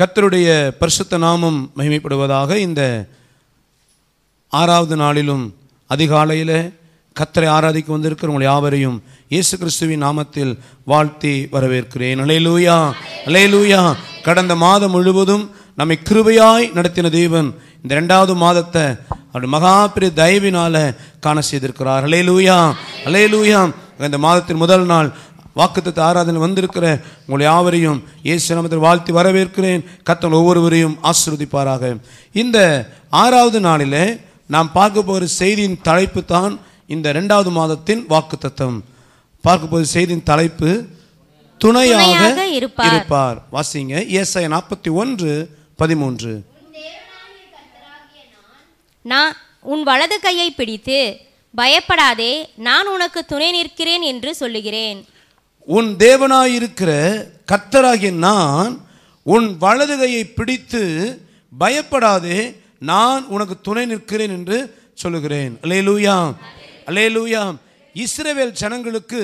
கத்தருடைய பரிசுத்த நாமம் மகிமைப்படுவதாக இந்த ஆறாவது நாளிலும் அதிகாலையில் கத்தரை ஆராதிக்க வந்திருக்கிற உங்கள் யாவரையும் இயேசு கிறிஸ்துவின் நாமத்தில் வாழ்த்தி வரவேற்கிறேன் அலையலூயா அலையலூயா கடந்த மாதம் முழுவதும் நம்மை கிருபையாய் நடத்தின தேவன் இந்த ரெண்டாவது மாதத்தை அவருடைய மகாபிரிய தயவினால காண செய்திருக்கிறார் அலையலூயா அலையலூயா இந்த மாதத்தின் முதல் நாள் வாக்குத்தத்தை ஆராதனை வந்திருக்கிற உங்கள் யாவரையும் இயேசு நாமத்தில் வாழ்த்தி வரவேற்கிறேன் கத்தன் ஒவ்வொருவரையும் ஆசிர்வதிப்பாராக இந்த ஆறாவது நாளில் நாம் பார்க்க போகிற செய்தியின் தலைப்பு தான் இந்த ரெண்டாவது மாதத்தின் வாக்குத்தத்தம் பார்க்க போகிற செய்தியின் தலைப்பு துணையாக இருப்பார் வாசிங்க ஏசாய நாற்பத்தி ஒன்று பதிமூன்று நான் உன் வலது கையை பிடித்து பயப்படாதே நான் உனக்கு துணை நிற்கிறேன் என்று சொல்லுகிறேன் உன் தேவனாயிருக்கிற கர்த்தராகிய நான் உன் வலது கையை பிடித்து பயப்படாதே நான் உனக்கு துணை நிற்கிறேன் என்று சொல்லுகிறேன் அலே லூயாம் அலே லூயாம் இஸ்ரேவேல் ஜனங்களுக்கு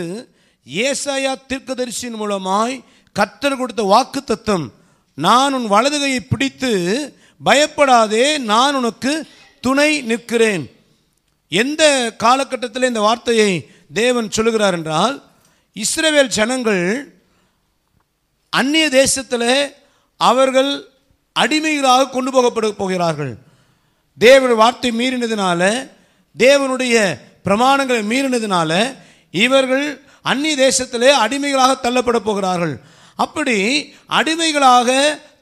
ஏசாயா தீர்க்கதரிசியின் மூலமாய் கத்தர் கொடுத்த வாக்கு தத்துவம் நான் உன் வலது கையை பிடித்து பயப்படாதே நான் உனக்கு துணை நிற்கிறேன் எந்த காலகட்டத்தில் இந்த வார்த்தையை தேவன் சொல்லுகிறார் என்றால் இஸ்ரேவேல் ஜனங்கள் அந்நிய தேசத்தில் அவர்கள் அடிமைகளாக கொண்டு போகப்பட போகிறார்கள் தேவனுடைய வார்த்தை மீறினதுனால தேவனுடைய பிரமாணங்களை மீறினதுனால இவர்கள் அந்நிய தேசத்திலே அடிமைகளாக தள்ளப்பட போகிறார்கள் அப்படி அடிமைகளாக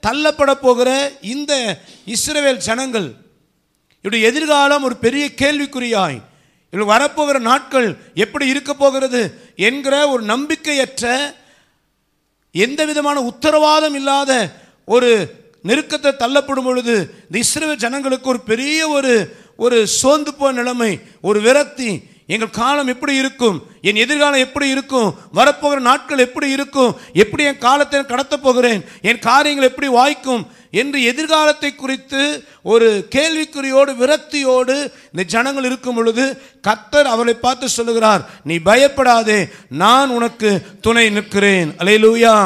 தள்ளப்பட போகிற இந்த இஸ்ரேவேல் ஜனங்கள் இப்படி எதிர்காலம் ஒரு பெரிய கேள்விக்குறியாய் இதில் வரப்போகிற நாட்கள் எப்படி இருக்க போகிறது என்கிற ஒரு நம்பிக்கையற்ற எந்த விதமான உத்தரவாதம் இல்லாத ஒரு நெருக்கத்தை தள்ளப்படும் பொழுது இந்த இஸ்ரேல் ஜனங்களுக்கு ஒரு பெரிய ஒரு ஒரு சோர்ந்து போன நிலைமை ஒரு விரக்தி எங்கள் காலம் எப்படி இருக்கும் என் எதிர்காலம் எப்படி இருக்கும் வரப்போகிற நாட்கள் எப்படி இருக்கும் எப்படி என் காலத்தை கடத்தப் போகிறேன் என் காரியங்கள் எப்படி வாய்க்கும் என்று எதிர்காலத்தை குறித்து ஒரு கேள்விக்குறியோடு விரக்தியோடு இந்த ஜனங்கள் இருக்கும் பொழுது கத்தர் அவளை பார்த்து சொல்லுகிறார் நீ பயப்படாதே நான் உனக்கு துணை நிற்கிறேன் அலே லூயா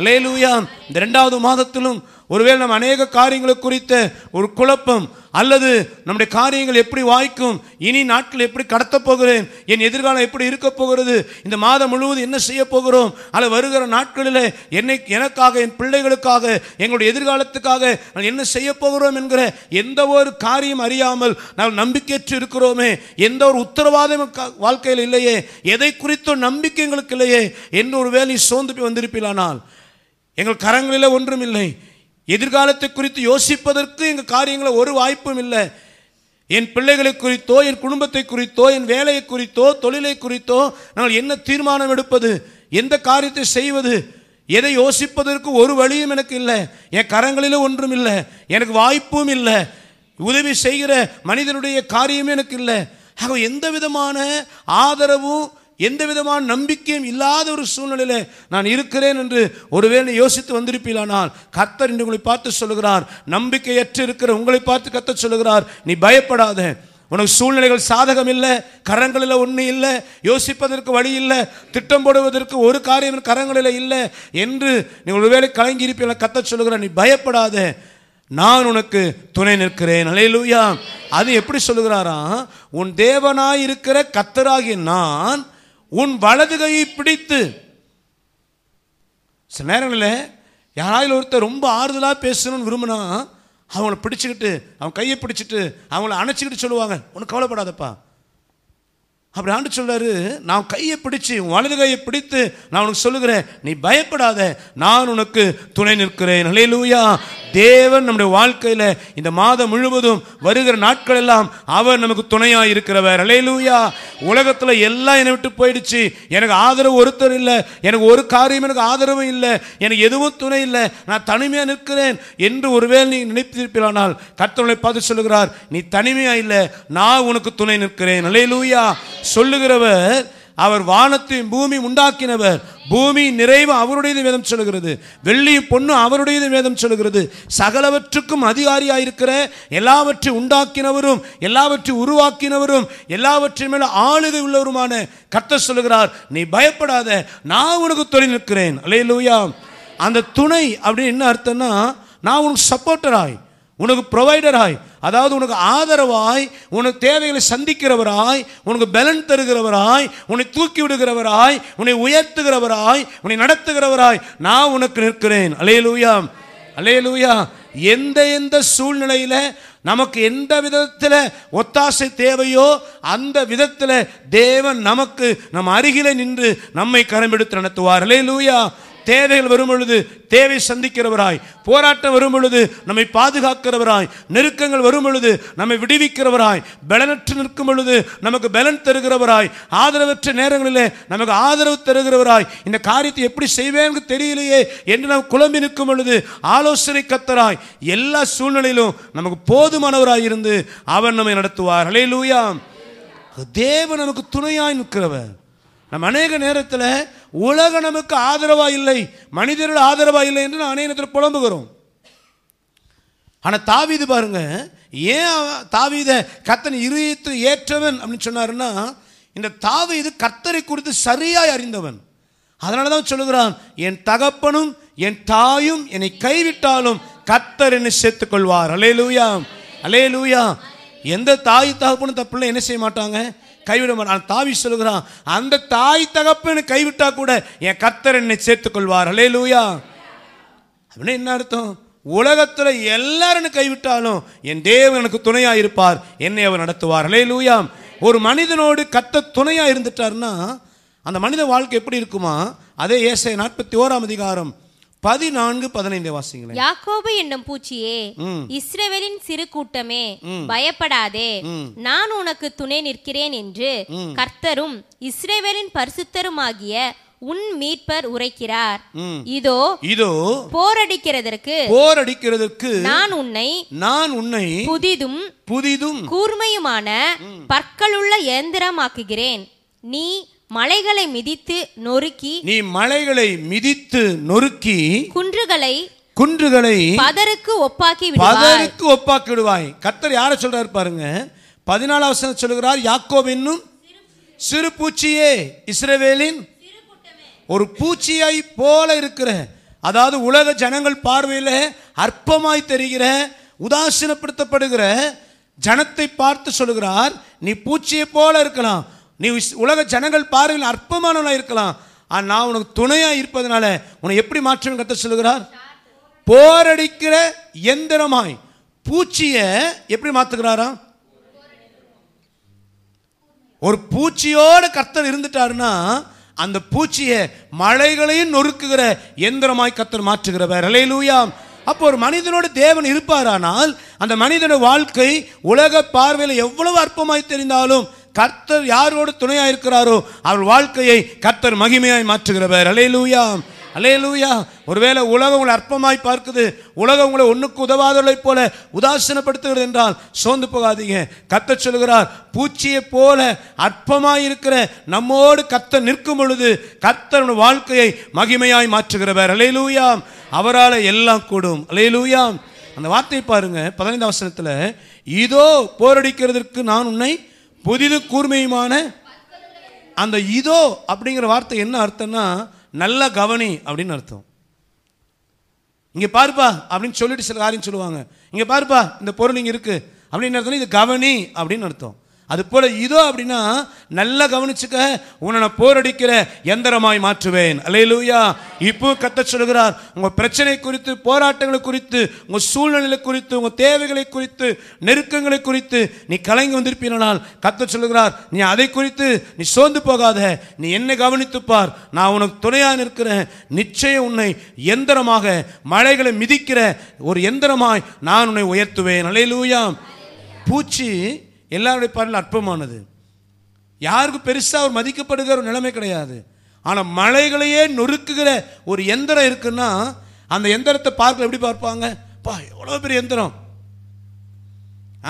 அலே லூயா இந்த ரெண்டாவது மாதத்திலும் ஒருவேளை நம்ம அநேக காரியங்களை குறித்த ஒரு குழப்பம் அல்லது நம்முடைய காரியங்கள் எப்படி வாய்க்கும் இனி நாட்கள் எப்படி கடத்தப் போகிறேன் என் எதிர்காலம் எப்படி இருக்க போகிறது இந்த மாதம் முழுவதும் என்ன செய்ய போகிறோம் அல்ல வருகிற நாட்களில் என்னை எனக்காக என் பிள்ளைகளுக்காக எங்களுடைய எதிர்காலத்துக்காக நாங்கள் என்ன செய்ய போகிறோம் என்கிற எந்த ஒரு காரியம் அறியாமல் நாம் நம்பிக்கையற்று இருக்கிறோமே எந்த ஒரு உத்தரவாதம் வாழ்க்கையில் இல்லையே எதை குறித்தோ நம்பிக்கை எங்களுக்கு இல்லையே என்று ஒரு வேலை சோர்ந்து போய் வந்திருப்பீர்களானால் எங்கள் கரங்களில் ஒன்றும் இல்லை எதிர்காலத்தை குறித்து யோசிப்பதற்கு எங்கள் காரியங்களை ஒரு வாய்ப்பும் இல்லை என் பிள்ளைகளை குறித்தோ என் குடும்பத்தை குறித்தோ என் வேலையை குறித்தோ தொழிலை குறித்தோ நாங்கள் என்ன தீர்மானம் எடுப்பது எந்த காரியத்தை செய்வது எதை யோசிப்பதற்கு ஒரு வழியும் எனக்கு இல்லை என் கரங்களிலும் ஒன்றும் இல்லை எனக்கு வாய்ப்பும் இல்லை உதவி செய்கிற மனிதனுடைய காரியமும் எனக்கு இல்லை ஆக எந்த விதமான ஆதரவும் எந்த விதமான நம்பிக்கையும் இல்லாத ஒரு சூழ்நிலையில் நான் இருக்கிறேன் என்று ஒருவேளை யோசித்து வந்திருப்பீங்களானால் கத்தர் என்று உங்களை பார்த்து சொல்லுகிறார் நம்பிக்கையற்று இருக்கிற உங்களை பார்த்து கத்த சொல்லுகிறார் நீ பயப்படாத உனக்கு சூழ்நிலைகள் சாதகம் இல்லை கரங்களில் ஒன்று இல்லை யோசிப்பதற்கு வழி இல்லை திட்டம் போடுவதற்கு ஒரு காரியம் கரங்களில் இல்லை என்று நீ ஒருவேளை கலங்கி இருப்பீர்கள் கத்த சொல்லுகிறார் நீ பயப்படாத நான் உனக்கு துணை நிற்கிறேன் அலையிலூயா அது எப்படி சொல்லுகிறாரா உன் தேவனாயிருக்கிற கத்தராகிய நான் உன் வலது கையை பிடித்து சில நேரங்களில் யாராவது ஒருத்தர் ரொம்ப ஆறுதலாக பேசணும்னு விரும்பினா அவங்கள பிடிச்சிக்கிட்டு அவன் கையை பிடிச்சிட்டு அவங்கள அணைச்சிக்கிட்டு சொல்லுவாங்க உனக்கு கவலைப்படாதப்பா அப்படி ஆண்டு சொல்கிறாரு நான் கையை பிடிச்சி வலது கையை பிடித்து நான் உனக்கு சொல்லுகிறேன் நீ பயப்படாத நான் உனக்கு துணை நிற்கிறேன் லூயா தேவன் நம்முடைய வாழ்க்கையில் இந்த மாதம் முழுவதும் வருகிற நாட்கள் எல்லாம் அவர் நமக்கு துணையாக இருக்கிறவர் லூயா உலகத்தில் எல்லாம் என்னை விட்டு போயிடுச்சு எனக்கு ஆதரவு ஒருத்தர் இல்லை எனக்கு ஒரு காரியம் எனக்கு ஆதரவும் இல்லை எனக்கு எதுவும் துணை இல்லை நான் தனிமையாக நிற்கிறேன் என்று ஒருவேளை நீ நினைத்திருப்பானால் கர்த்தவனை பார்த்து சொல்லுகிறார் நீ தனிமையாக இல்லை நான் உனக்கு துணை நிற்கிறேன் லூயா சொல்லுகிறவர் அவர் வானத்தையும் பூமி உண்டாக்கினவர் பூமி நிறைவு அவருடையது வேதம் சொல்கிறது வெள்ளி பொண்ணு அவருடையது வேதம் சொல்கிறது சகலவற்றுக்கும் அதிகாரியாயிருக்கிற எல்லாவற்றை உண்டாக்கினவரும் எல்லாவற்றை உருவாக்கினவரும் எல்லாவற்றின் மேல ஆளுகை உள்ளவருமான கத்த சொல்லுகிறார் நீ பயப்படாத நான் உனக்கு தொழில் நிற்கிறேன் அலே லூயா அந்த துணை அப்படின்னு என்ன அர்த்தம்னா நான் உனக்கு சப்போர்ட்டராய் உனக்கு ப்ரொவைடராய் அதாவது உனக்கு ஆதரவாய் உனக்கு தேவைகளை சந்திக்கிறவராய் உனக்கு பலன் தருகிறவராய் உன்னை தூக்கி விடுகிறவராய் உன்னை உயர்த்துகிறவராய் உன்னை நடத்துகிறவராய் நான் உனக்கு நிற்கிறேன் அலே லூயா அலே லூயா எந்த எந்த சூழ்நிலையில் நமக்கு எந்த விதத்தில் ஒத்தாசை தேவையோ அந்த விதத்தில் தேவன் நமக்கு நம் அருகிலே நின்று நம்மை கரம்பெடுத்து நடத்துவார் அலே லூயா தேவைகள் வரும் பொழுது தேவை சந்திக்கிறவராய் போராட்டம் வரும் பொழுது நம்மை பாதுகாக்கிறவராய் நெருக்கங்கள் வரும் பொழுது நம்மை விடுவிக்கிறவராய் பலனற்று நிற்கும் பொழுது நமக்கு பலன் தருகிறவராய் ஆதரவற்ற நேரங்களிலே நமக்கு ஆதரவு தருகிறவராய் இந்த காரியத்தை எப்படி செய்வேன் தெரியலையே என்று நாம் குழம்பி நிற்கும் பொழுது ஆலோசனை கத்தராய் எல்லா சூழ்நிலையிலும் நமக்கு போதுமானவராய் இருந்து அவர் நம்மை நடத்துவார் அலையிலூயா தேவன் நமக்கு துணையாய் நிற்கிறவர் நம்ம அநேக நேரத்தில் உலக நமக்கு ஆதரவாக இல்லை மனிதர்கள் ஆதரவாக இல்லை என்று நான் அநேக நேரத்தில் புலம்புகிறோம் ஆனால் தாவிது பாருங்க ஏன் தாவித கத்தன் இருத்து ஏற்றவன் அப்படின்னு சொன்னாருன்னா இந்த தாவிது கத்தரை குறித்து சரியாய் அறிந்தவன் அதனால தான் சொல்லுகிறான் என் தகப்பனும் என் தாயும் என்னை கைவிட்டாலும் கத்தர் என்னை சேர்த்துக் கொள்வார் அலே லூயா அலே லூயா எந்த தாய் தகப்பனும் தப்பு என்ன செய்ய மாட்டாங்க கைவிடுவான் நான் தாவி சொல்கிறான் அந்த தாய் தகப்பன்னு கைவிட்டா கூட என் கத்தர் என்னை சேர்த்துக்கொள்வார் அலே லூயா அப்படின்னு என்ன அர்த்தம் உலகத்தில் எல்லாரும் கைவிட்டாலும் என் தேவன் எனக்கு துணையாக இருப்பார் என்னை அவர் நடத்துவார் அலே லூயாம் ஒரு மனிதனோடு கத்த துணையாக இருந்துட்டார்னா அந்த மனித வாழ்க்கை எப்படி இருக்குமா அதே ஏசை நாற்பத்தி ஓராம் அதிகாரம் பதினான்கு பதினைந்து வாசிங்களேன் யாக்கோபு என்னும் பூச்சியே இஸ்ரேவேலின் சிறு கூட்டமே பயப்படாதே நான் உனக்கு துணை நிற்கிறேன் என்று கர்த்தரும் இஸ்ரேவேலின் பரிசுத்தருமாகிய உன் மீட்பர் உரைக்கிறார் இதோ இதோ போரடிக்கிறதற்கு போரடிக்கிறதற்கு நான் உன்னை நான் உன்னை புதிதும் புதிதும் கூர்மையுமான பற்களுள்ள இயந்திரமாக்குகிறேன் நீ மலைகளை மிதித்து நொறுக்கி நீ மலைகளை மிதித்து நொறுக்கி குன்றுகளை குன்றுகளை பதருக்கு ஒப்பாக்கி பதருக்கு ஒப்பாக்கி விடுவாய் கத்தர் யார சொல்றாரு பாருங்க பதினாலாம் சொல்லுகிறார் யாக்கோ என்னும் சிறு பூச்சியே இஸ்ரவேலின் ஒரு பூச்சியை போல இருக்கிற அதாவது உலக ஜனங்கள் பார்வையில் அற்பமாய் தெரிகிற உதாசீனப்படுத்தப்படுகிற ஜனத்தை பார்த்து சொல்லுகிறார் நீ பூச்சியை போல இருக்கலாம் நீ உலக ஜனங்கள் பாருங்கள் அற்பமானவனாக இருக்கலாம் ஆனால் நான் உனக்கு துணையாக இருப்பதனால உன்னை எப்படி மாற்றம் கத்த சொல்லுகிறார் போரடிக்கிற எந்திரமாய் பூச்சியை எப்படி மாற்றுகிறாரா ஒரு பூச்சியோட கர்த்தர் இருந்துட்டாருன்னா அந்த பூச்சியை மழைகளையும் நொறுக்குகிற எந்திரமாய் கர்த்தர் மாற்றுகிறவர் லூயாம் அப்போ ஒரு மனிதனோட தேவன் இருப்பாரானால் அந்த மனிதனோட வாழ்க்கை உலக பார்வையில் எவ்வளவு அற்பமாய் தெரிந்தாலும் கர்த்தர் யாரோடு துணையாக இருக்கிறாரோ அவர் வாழ்க்கையை கர்த்தர் மகிமையாய் மாற்றுகிறவர் அலையலூயா அலையலூயா ஒருவேளை உலகம் உங்களை அற்பமாய் பார்க்குது உலகம் உங்களை ஒன்றுக்கு உதவாதவர்களை போல உதாசீனப்படுத்துகிறது என்றால் சோர்ந்து போகாதீங்க கத்த சொல்கிறார் பூச்சியை போல அற்பமாய் இருக்கிற நம்மோடு கத்த நிற்கும் பொழுது கத்தனோட வாழ்க்கையை மகிமையாய் மாற்றுகிறவர் அலையலூயாம் அவரால் எல்லாம் கூடும் அலையலூயாம் அந்த வார்த்தை பாருங்க பதினைந்து அவசரத்தில் இதோ போரடிக்கிறதுக்கு நான் உன்னை புதிது கூர்மையுமான அந்த இதோ அப்படிங்கிற வார்த்தை என்ன அர்த்தம்னா நல்ல கவனி அப்படின்னு அர்த்தம் இங்கே பாருப்பா அப்படின்னு சொல்லிட்டு சில காரியம் சொல்லுவாங்க இங்கே பாருப்பா இந்த பொருள் இங்கே இருக்குது அப்படின்னு அர்த்தம் இது கவனி அப்படின்னு அர்த்தம் அது போல இதோ அப்படின்னா நல்லா கவனிச்சுக்க உன்னை போரடிக்கிற எந்திரமாய் மாற்றுவேன் அலையலூயா இப்போ கத்த சொல்கிறார் உங்கள் பிரச்சனை குறித்து போராட்டங்களை குறித்து உங்கள் சூழ்நிலை குறித்து உங்கள் தேவைகளை குறித்து நெருக்கங்களை குறித்து நீ கலங்கி வந்திருப்பீனால் கத்த சொல்கிறார் நீ அதை குறித்து நீ சோர்ந்து போகாத நீ என்னை கவனித்துப்பார் நான் உனக்கு துணையாக நிற்கிற நிச்சயம் உன்னை எந்திரமாக மழைகளை மிதிக்கிற ஒரு எந்திரமாய் நான் உன்னை உயர்த்துவேன் அலையலூயா பூச்சி எல்லாருடைய பாடலும் அற்பமானது யாருக்கும் பெருசாக ஒரு மதிக்கப்படுகிற ஒரு நிலைமை கிடையாது ஆனால் மலைகளையே நொறுக்குகிற ஒரு எந்திரம் இருக்குன்னா அந்த எந்திரத்தை பார்க்க எப்படி பார்ப்பாங்க பா எவ்வளோ பெரிய எந்திரம்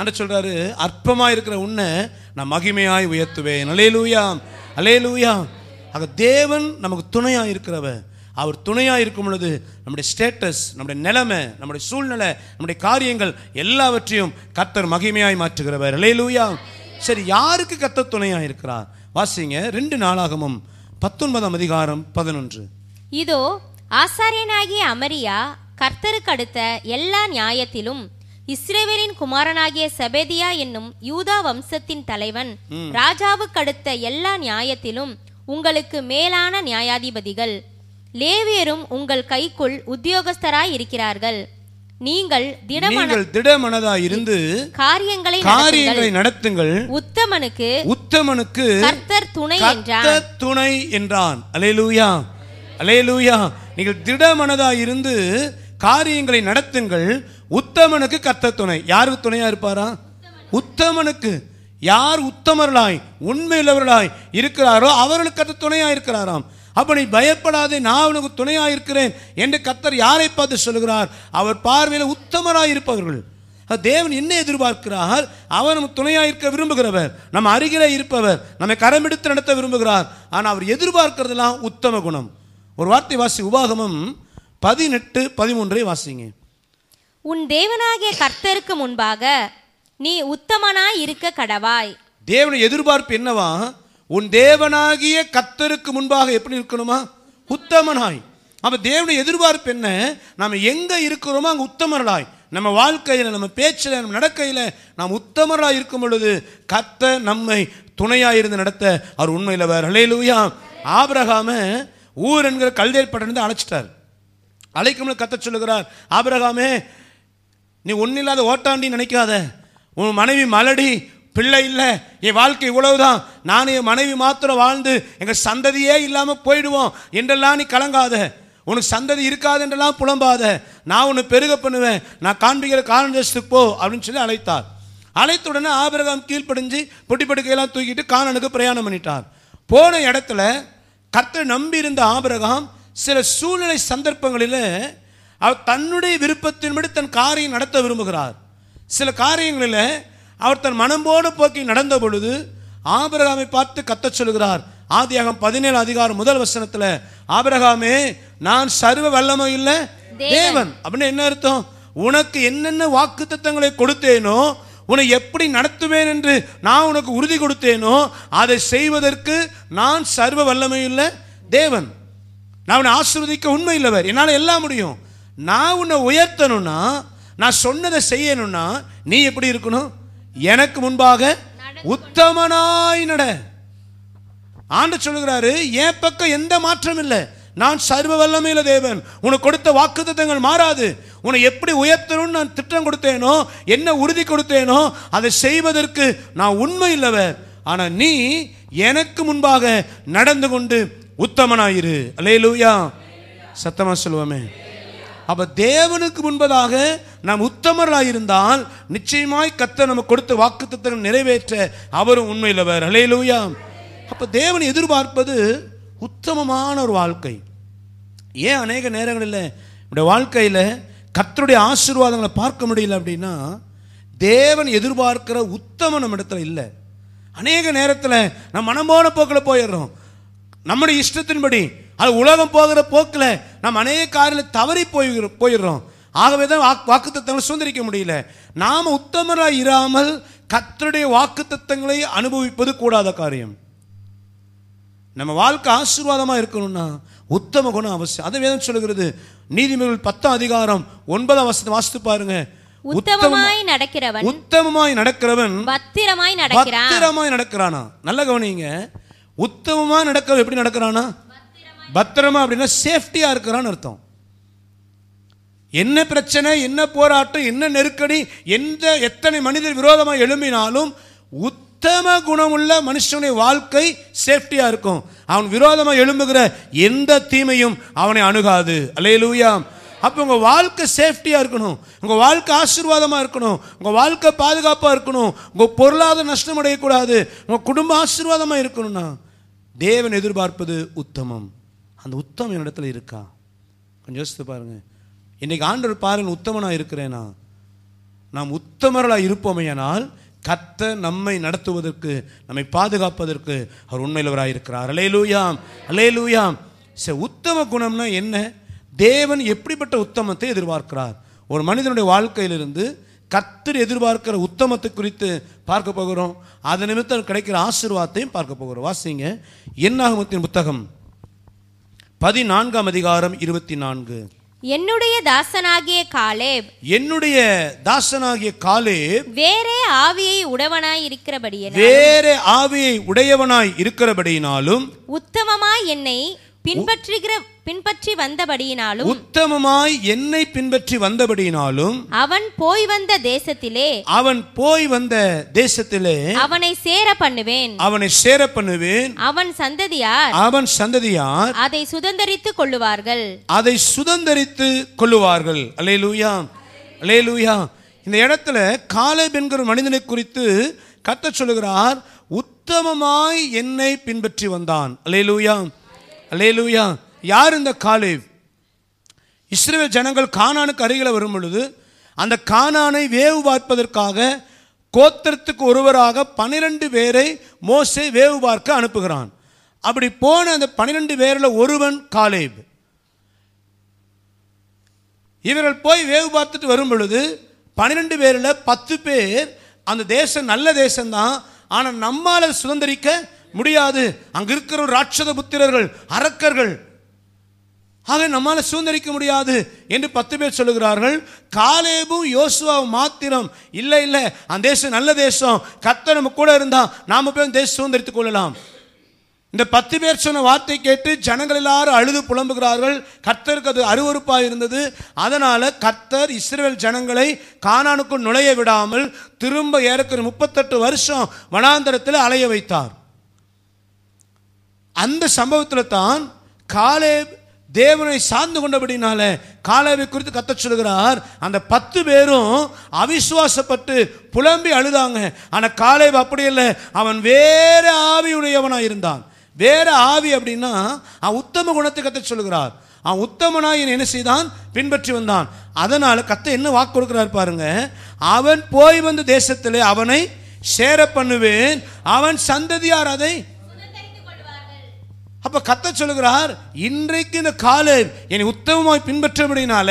ஆண்ட சொல்கிறாரு அற்பமாக இருக்கிற உன்னை நான் மகிமையாய் உயர்த்துவேன் அலேலூயாம் அலேலூயாம் ஆக தேவன் நமக்கு துணையாக இருக்கிறவன் அவர் துணையாக இருக்கும் பொழுது நம்முடைய ஸ்டேட்டஸ் நம்முடைய நிலைமை நம்முடைய சூழ்நிலை நம்முடைய காரியங்கள் எல்லாவற்றையும் கத்தர் மகிமையாய் மாற்றுகிறவர் லேலூயா சரி யாருக்கு கத்தர் துணையாக இருக்கிறார் வாசிங்க ரெண்டு நாளாகமும் பத்தொன்பதாம் அதிகாரம் பதினொன்று இதோ ஆசாரியனாகிய அமரியா கர்த்தருக்கு அடுத்த எல்லா நியாயத்திலும் இஸ்ரேவேலின் குமாரனாகிய செபேதியா என்னும் யூதா வம்சத்தின் தலைவன் ராஜாவுக்கு அடுத்த எல்லா நியாயத்திலும் உங்களுக்கு மேலான நியாயாதிபதிகள் லேவியரும் உங்கள் கைக்குள் உத்தியோகஸ்தராய் இருக்கிறார்கள் நீங்கள் திடமனதாய் திடமனதாய் இருந்து காரியங்களை காரியங்களை நடத்துங்கள் உத்தமனுக்கு உத்தமனுக்கு கர்த்தர் துணை என்றார் துணை என்றான் அலேலூயா அலேலூயா நீங்கள் திடமனதாய் இருந்து காரியங்களை நடத்துங்கள் உத்தமனுக்கு கர்த்தர் துணை யார் துணையா இருப்பாரா உத்தமனுக்கு யார் உத்தமர்களாய் உண்மையுள்ளவர்களாய் இருக்கிறாரோ அவர்களுக்கு கர்த்தர் துணையா இருக்கிறாராம் அப்படி நீ பயப்படாதே நான் உனக்கு துணையாக இருக்கிறேன் என்று கத்தர் யாரை பார்த்து சொல்கிறார் அவர் பார்வையில் உத்தமராக இருப்பவர்கள் தேவன் என்ன எதிர்பார்க்கிறார் அவர் நமக்கு துணையாக இருக்க விரும்புகிறவர் நம்ம அருகிலே இருப்பவர் நம்மை கரம் எடுத்து நடத்த விரும்புகிறார் ஆனால் அவர் எதிர்பார்க்கிறதுலாம் உத்தம குணம் ஒரு வார்த்தை வாசி உபாகமம் பதினெட்டு பதிமூன்றை வாசிங்க உன் தேவனாகிய கர்த்தருக்கு முன்பாக நீ உத்தமனாய் இருக்க கடவாய் தேவனை எதிர்பார்ப்பு என்னவா உன் தேவனாகிய கத்தருக்கு முன்பாக எப்படி இருக்கணுமா உத்தமனாய் அப்போ தேவனை எதிர்பார்ப்பு என்ன நம்ம எங்கே இருக்கிறோமோ அங்கே உத்தமர்களாய் நம்ம வாழ்க்கையில் நம்ம பேச்சில் நம்ம நடக்கையில் நாம் உத்தமர்களாக இருக்கும் பொழுது கத்த நம்மை துணையாக இருந்து நடத்த அவர் உண்மையில் வேறு ஹலேலூயா ஆபரகாம ஊர் என்கிற கல்தேர் அழைச்சிட்டார் அழைக்கும் கத்த சொல்லுகிறார் ஆபரகாமே நீ ஒன்றும் இல்லாத ஓட்டாண்டி நினைக்காத உன் மனைவி மலடி பிள்ளை இல்லை என் வாழ்க்கை இவ்வளவுதான் நான் என் மனைவி மாத்திரம் வாழ்ந்து எங்கள் சந்ததியே இல்லாமல் போயிடுவோம் என்றெல்லாம் நீ கலங்காத உனக்கு சந்ததி இருக்காது என்றெல்லாம் புலம்பாத நான் உன்னை பெருக பண்ணுவேன் நான் காண்பிக்கிற காரணத்துக்கு போ அப்படின்னு சொல்லி அழைத்தார் அழைத்த உடனே ஆபிரகம் கீழ்ப்படிஞ்சு பொட்டி படுக்கையெல்லாம் தூக்கிட்டு காணனுக்கு பிரயாணம் பண்ணிட்டார் போன இடத்துல கத்தை நம்பியிருந்த ஆபிரகம் சில சூழ்நிலை சந்தர்ப்பங்களில் அவர் தன்னுடைய விருப்பத்தின்படி தன் காரியம் நடத்த விரும்புகிறார் சில காரியங்களில் அவர் தன் மனம்போடு போக்கி நடந்த பொழுது ஆபரகாமை பார்த்து கத்த சொல்கிறார் ஆதியாகம் பதினேழு அதிகாரம் முதல் வசனத்தில் ஆபரகாமே நான் சர்வ வல்லமோ இல்லை தேவன் அப்படின்னு என்ன அர்த்தம் உனக்கு என்னென்ன வாக்கு தத்தங்களை கொடுத்தேனோ உன்னை எப்படி நடத்துவேன் என்று நான் உனக்கு உறுதி கொடுத்தேனோ அதை செய்வதற்கு நான் சர்வ இல்லை தேவன் நான் உன்னை ஆசிர்வதிக்க உண்மை இல்லவர் என்னால் எல்லாம் முடியும் நான் உன்னை உயர்த்தணும்னா நான் சொன்னதை செய்யணும்னா நீ எப்படி இருக்கணும் எனக்கு முன்பாக உத்தமனாய் நட ஆண்டு சொல்லுகிறாரு என் பக்கம் எந்த மாற்றம் இல்லை நான் சர்வ வல்லமையில தேவன் உனக்கு கொடுத்த திட்டங்கள் மாறாது உன்னை எப்படி உயர்த்தணும்னு நான் திட்டம் கொடுத்தேனோ என்ன உறுதி கொடுத்தேனோ அதை செய்வதற்கு நான் உண்மை இல்லவர் ஆனால் நீ எனக்கு முன்பாக நடந்து கொண்டு உத்தமனாயிரு அலே லூயா சத்தமா சொல்லுவோமே அப்ப தேவனுக்கு முன்பதாக நாம் உத்தமர்களாக இருந்தால் நிச்சயமாய் கத்த நம்ம கொடுத்த வாக்கு நிறைவேற்ற அவரும் உண்மையிலவர் அலையலூயா அப்ப தேவன் எதிர்பார்ப்பது உத்தமமான ஒரு வாழ்க்கை ஏன் அநேக நேரங்களில் நம்முடைய வாழ்க்கையில் கத்தருடைய ஆசீர்வாதங்களை பார்க்க முடியல அப்படின்னா தேவன் எதிர்பார்க்கிற உத்தமம் நம்ம இடத்துல இல்லை அநேக நேரத்தில் நம்ம மனமான போக்கில் போயிடுறோம் நம்முடைய இஷ்டத்தின்படி அது உலகம் போகிற போக்கில் நம்ம அநேக காரில் தவறி போய் போயிடுறோம் ஆகவே தான் வாக்கு தத்துவங்களை சுதந்திரிக்க முடியல நாம் உத்தமராக இராமல் கத்தருடைய வாக்கு தத்துவங்களை அனுபவிப்பது கூடாத காரியம் நம்ம வாழ்க்கை ஆசீர்வாதமாக இருக்கணும்னா உத்தம குணம் அவசியம் அது வேதம் சொல்லுகிறது நீதிமன்ற பத்தாம் அதிகாரம் ஒன்பதாம் வசதி வாசித்து பாருங்க உத்தமமாய் நடக்கிறவன் உத்தமமாய் நடக்கிறவன் பத்திரமாய் நடக்கிறான் பத்திரமாய் நடக்கிறானா நல்ல கவனிங்க உத்தமமாய் நடக்கிறவன் எப்படி நடக்கிறானா பத்திரமா அப்படின்னா சேஃப்டியாக இருக்கிறான்னு அர்த்தம் என்ன பிரச்சனை என்ன போராட்டம் என்ன நெருக்கடி எந்த எத்தனை மனிதர் விரோதமாக எழும்பினாலும் உத்தம குணமுள்ள மனுஷனுடைய வாழ்க்கை சேஃப்டியாக இருக்கும் அவன் விரோதமாக எழும்புகிற எந்த தீமையும் அவனை அணுகாது லூயா அப்போ உங்கள் வாழ்க்கை சேஃப்டியாக இருக்கணும் உங்கள் வாழ்க்கை ஆசீர்வாதமாக இருக்கணும் உங்கள் வாழ்க்கை பாதுகாப்பாக இருக்கணும் உங்கள் பொருளாதார நஷ்டம் அடையக்கூடாது உங்கள் குடும்பம் ஆசீர்வாதமாக இருக்கணும்னா தேவன் எதிர்பார்ப்பது உத்தமம் அந்த உத்தம் என்னிடத்துல இருக்கா கொஞ்சம் யோசித்து பாருங்கள் இன்றைக்கி ஆண்டவர் பாருங்கள் உத்தமனாக இருக்கிறேனா நாம் உத்தமர்களாக இருப்போமையானால் கத்த நம்மை நடத்துவதற்கு நம்மை பாதுகாப்பதற்கு அவர் உண்மையிலவராக இருக்கிறார் அலே லூயாம் அலே லூயாம் சரி உத்தம குணம்னா என்ன தேவன் எப்படிப்பட்ட உத்தமத்தை எதிர்பார்க்கிறார் ஒரு மனிதனுடைய வாழ்க்கையிலிருந்து கத்தர் எதிர்பார்க்கிற உத்தமத்தை குறித்து பார்க்க போகிறோம் அதன் நிமித்தம் கிடைக்கிற ஆசீர்வாதத்தையும் பார்க்க போகிறோம் வாசிங்க என்னாகமத்தின் புத்தகம் பதினான்காம் அதிகாரம் இருபத்தி நான்கு என்னுடைய தாசனாகிய காலே என்னுடைய தாசனாகிய காலே வேறே ஆவியை உடவனாய் இருக்கிறபடியே வேறே ஆவியை உடையவனாய் இருக்கிறபடியினாலும் உத்தமமாய் என்னை பின்பற்றுகிற பின்பற்றி வந்தபடியினாலும் உத்தமமாய் என்னை பின்பற்றி வந்தபடியினாலும் அவன் போய் வந்த தேசத்திலே அவன் போய் வந்த தேசத்திலே அவனை சேர பண்ணுவேன் அவனை சேர பண்ணுவேன் அவன் சந்ததியார் அவன் சந்ததியார் அதை சுதந்தரித்து கொள்ளுவார்கள் அதை சுதந்தரித்து கொள்ளுவார்கள் லூயா அலேலூயா லூயா இந்த இடத்துல காலேப் என்கிற மனிதனை குறித்து கத்த சொல்லுகிறார் உத்தமமாய் என்னை பின்பற்றி வந்தான் லூயா அலேலூயா யார் இந்த காலேவ் இஸ்ரேல் ஜனங்கள் கானானுக்கு அருகில் வரும் பொழுது அந்த கானானை வேவு பார்ப்பதற்காக கோத்திரத்துக்கு ஒருவராக பனிரெண்டு பேரை மோசை வேவு பார்க்க அனுப்புகிறான் அப்படி போன அந்த பனிரெண்டு பேரில் ஒருவன் காலேப் இவர்கள் போய் வேவு பார்த்துட்டு வரும் பொழுது பன்னிரெண்டு பேரில் பத்து பேர் அந்த தேசம் நல்ல தேசம்தான் ஆனால் நம்மால் சுதந்திரிக்க முடியாது அங்கே இருக்கிற ஒரு ராட்சத புத்திரர்கள் அரக்கர்கள் ஆக நம்மால் சுதந்திரிக்க முடியாது என்று பத்து பேர் சொல்லுகிறார்கள் காலேபும் யோசுவாவும் மாத்திரம் இல்லை இல்லை அந்த தேசம் நல்ல தேசம் கத்த நம்ம கூட இருந்தால் நாம் போய் தேசம் சுதந்திரித்துக் கொள்ளலாம் இந்த பத்து பேர் சொன்ன வார்த்தை கேட்டு ஜனங்கள் எல்லாரும் அழுது புலம்புகிறார்கள் கர்த்தருக்கு அது அருவறுப்பாக இருந்தது அதனால் கர்த்தர் இஸ்ரேல் ஜனங்களை கானானுக்குள் நுழைய விடாமல் திரும்ப ஏறக்குற முப்பத்தெட்டு வருஷம் வனாந்தரத்தில் அலைய வைத்தார் அந்த சம்பவத்தில் தான் காலே தேவனை சார்ந்து கொண்டபடினால காலாவை குறித்து கத்த சொல்கிறார் அந்த பத்து பேரும் அவிசுவாசப்பட்டு புலம்பி அழுதாங்க ஆனால் காலேவ் அப்படி இல்லை அவன் வேறு ஆவியுடையவனாக இருந்தான் வேறு ஆவி அப்படின்னா அவன் உத்தம குணத்தை கத்த சொல்கிறார் அவன் என் என்ன செய்தான் பின்பற்றி வந்தான் அதனால் கத்த என்ன வாக்கு கொடுக்குறாரு பாருங்க அவன் போய் வந்த தேசத்தில் அவனை சேர பண்ணுவேன் அவன் சந்ததியார் அதை அப்போ கத்த சொல்லுகிறார் இன்றைக்கு இந்த காலை என்னை உத்தமமாய் பின்பற்றபடினால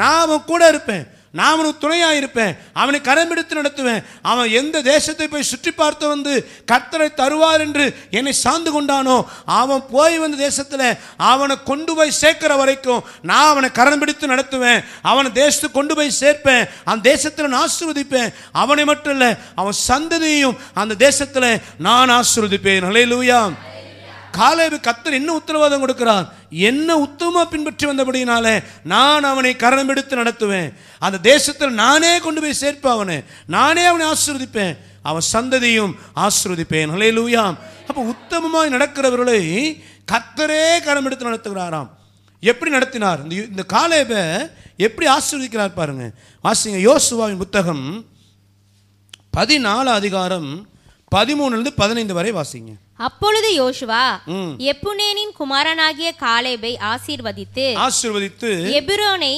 நான் அவன் கூட இருப்பேன் நான் அவனுக்கு துணையாக இருப்பேன் அவனை கரம் நடத்துவேன் அவன் எந்த தேசத்தை போய் சுற்றி பார்த்து வந்து கர்த்தரை தருவார் என்று என்னை சார்ந்து கொண்டானோ அவன் போய் வந்த தேசத்தில் அவனை கொண்டு போய் சேர்க்கிற வரைக்கும் நான் அவனை கரம் பிடித்து நடத்துவேன் அவனை தேசத்துக்கு கொண்டு போய் சேர்ப்பேன் அந்த தேசத்தில் நான் ஆசிர்வதிப்பேன் அவனை மட்டும் இல்லை அவன் சந்ததியையும் அந்த தேசத்தில் நான் ஆசிர்வதிப்பேன் நிலையிலூயான் காலேபு கத்தர் என்ன உத்தரவாதம் கொடுக்கிறார் என்ன உத்தமாக பின்பற்றி வந்தபடினாலே நான் அவனை கரணம் எடுத்து நடத்துவேன் அந்த தேசத்தில் நானே கொண்டு போய் சேர்ப்பேன் அவனை நானே அவனை ஆசிர்வதிப்பேன் அவன் சந்ததியும் ஆசிர்வதிப்பேன் ஹலே லூயாம் அப்போ உத்தமமாக நடக்கிறவர்களை கத்தரே கரணம் எடுத்து நடத்துகிறாராம் எப்படி நடத்தினார் இந்த இந்த காலேபை எப்படி ஆசிர்வதிக்கிறார் பாருங்க வாசிங்க யோசுவாவின் புத்தகம் பதினாலு அதிகாரம் பதிமூணுலேருந்து பதினைந்து வரை வாசிங்க அப்பொழுது யோசுவா எப்புனேனின் குமாரனாகிய காலேபை ஆசீர்வதித்து ஆசீர்வதித்து எபிரோனை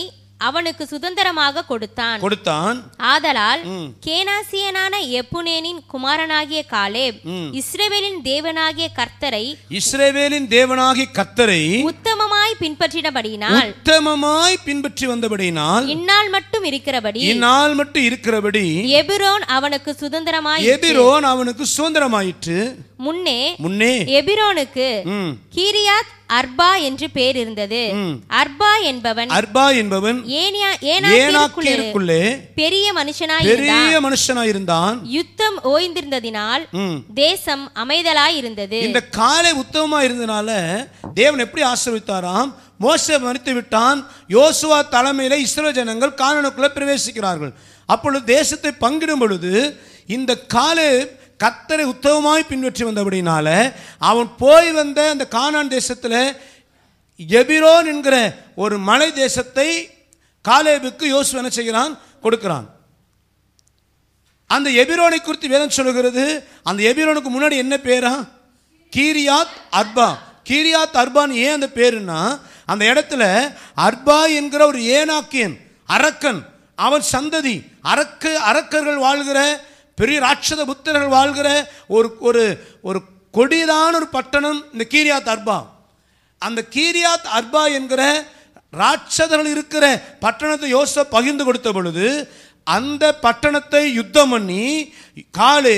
அவனுக்கு சுதந்திரமாக கொடுத்தான் கொடுத்தான் ஆதலால் கேனாசியனான எப்புனேனின் குமாரனாகிய காலே இஸ்ரேவேலின் தேவனாகிய கர்த்தரை இஸ்ரேவேலின் தேவனாகிய கர்த்தரை உத்தமமாய் பின்பற்றினபடியினால் உத்தமமாய் பின்பற்றி வந்தபடியினால் இந்நாள் மட்டும் இருக்கிறபடி இந்நாள் மட்டும் இருக்கிறபடி எபிரோன் அவனுக்கு சுதந்திரமாய் எபிரோன் அவனுக்கு சுதந்திரமாயிற்று முன்னே முன்னே எபிரோனுக்கு கீரியாத் அர்பா என்று பேர் இருந்தது அர்பா என்பவன் அர்பா என்பவன் ஏனாக்கிற்குள்ளே பெரிய மனுஷனாய் பெரிய மனுஷனாய் இருந்தான் யுத்தம் ஓய்ந்திருந்ததினால் தேசம் அமைதலாய் இருந்தது இந்த காலை உத்தமமா இருந்ததுனால தேவன் எப்படி ஆசிர்வித்தாராம் மோச மறுத்து விட்டான் யோசுவா தலைமையில இஸ்ரோ ஜனங்கள் காணனுக்குள்ள பிரவேசிக்கிறார்கள் அப்பொழுது தேசத்தை பங்கிடும் பொழுது இந்த காலை கத்தரை உத்தவமாய் பின்பற்றி வந்தபடினால அவன் போய் வந்த அந்த கானான் தேசத்தில் எபிரோன் என்கிற ஒரு மலை தேசத்தை காலேபுக்கு யோசு என்ன செய்கிறான் கொடுக்கிறான் அந்த எபிரோனை குறித்து வேதம் சொல்கிறது அந்த எபிரோனுக்கு முன்னாடி என்ன பேரா கீரியாத் அர்பா கீரியாத் அர்பான் ஏன் அந்த பேருன்னா அந்த இடத்துல அர்பா என்கிற ஒரு ஏனாக்கியன் அரக்கன் அவன் சந்ததி அரக்கு அரக்கர்கள் வாழ்கிற பெரிய ராட்சத புத்திரர்கள் வாழ்கிற ஒரு ஒரு ஒரு கொடிதான ஒரு பட்டணம் இந்த கீரியாத் அர்பா அந்த கீரியாத் அர்பா என்கிற ராட்சதர்கள் இருக்கிற பட்டணத்தை யோச பகிர்ந்து கொடுத்த பொழுது அந்த பட்டணத்தை யுத்தம் பண்ணி காலே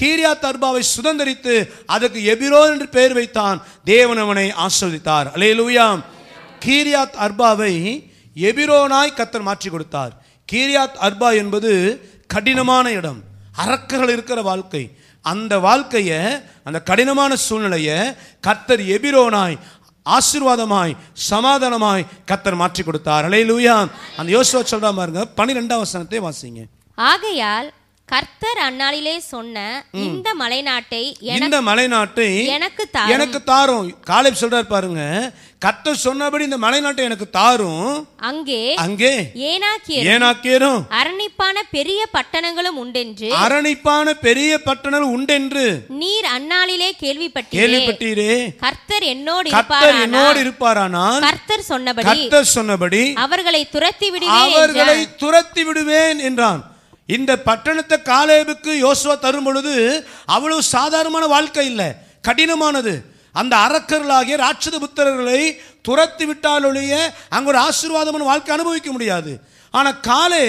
கீரியா தர்பாவை சுதந்திரித்து அதற்கு எபிரோ என்று பெயர் வைத்தான் தேவன் அவனை ஆஸ்வதித்தார் அலே லூயாம் கீரியாத் அர்பாவை எபிரோனாய் கத்தர் மாற்றி கொடுத்தார் கீரியாத் அர்பா என்பது கடினமான இடம் அரக்கர்கள் இருக்கிற வாழ்க்கை அந்த வாழ்க்கையை அந்த கடினமான சூழ்நிலையை கத்தர் எபிரோனாய் ஆசீர்வாதமாய் சமாதானமாய் கத்தர் மாற்றி கொடுத்தார் அலே அந்த யோசுவா சொல்றா பாருங்க பனிரெண்டாம் வசனத்தை வாசிங்க ஆகையால் கர்த்தர் அந்நாளிலே சொன்ன இந்த மலைநாட்டை இந்த மலைநாட்டை எனக்கு எனக்கு தாரும் காலை சொல்றாரு பாருங்க கர்த்தர் சொன்னபடி இந்த மலைநாட்டை எனக்கு தாரும் அங்கே அங்கே ஏனாக்கியரும் ஏனாக்கியரும் அரணிப்பான பெரிய பட்டணங்களும் உண்டென்று அரணிப்பான பெரிய பட்டணங்கள் உண்டென்று நீர் அந்நாளிலே கேள்விப்பட்டீரே கேள்விப்பட்டீரே கர்த்தர் என்னோடு கர்த்தர் என்னோடு இருப்பாரானால் கர்த்தர் சொன்னபடி கர்த்தர் சொன்னபடி அவர்களை துரத்தி விடுவேன் அவர்களை துரத்தி விடுவேன் என்றான் இந்த பட்டணத்தை காலேபுக்கு யோசுவா தரும் பொழுது அவ்வளவு சாதாரணமான வாழ்க்கை இல்லை கடினமானது அந்த அரக்கர்களாகிய ராட்சத புத்திரர்களை துரத்தி விட்டாலொழிய அங்கே ஒரு ஆசீர்வாதமான வாழ்க்கை அனுபவிக்க முடியாது ஆனால் காலே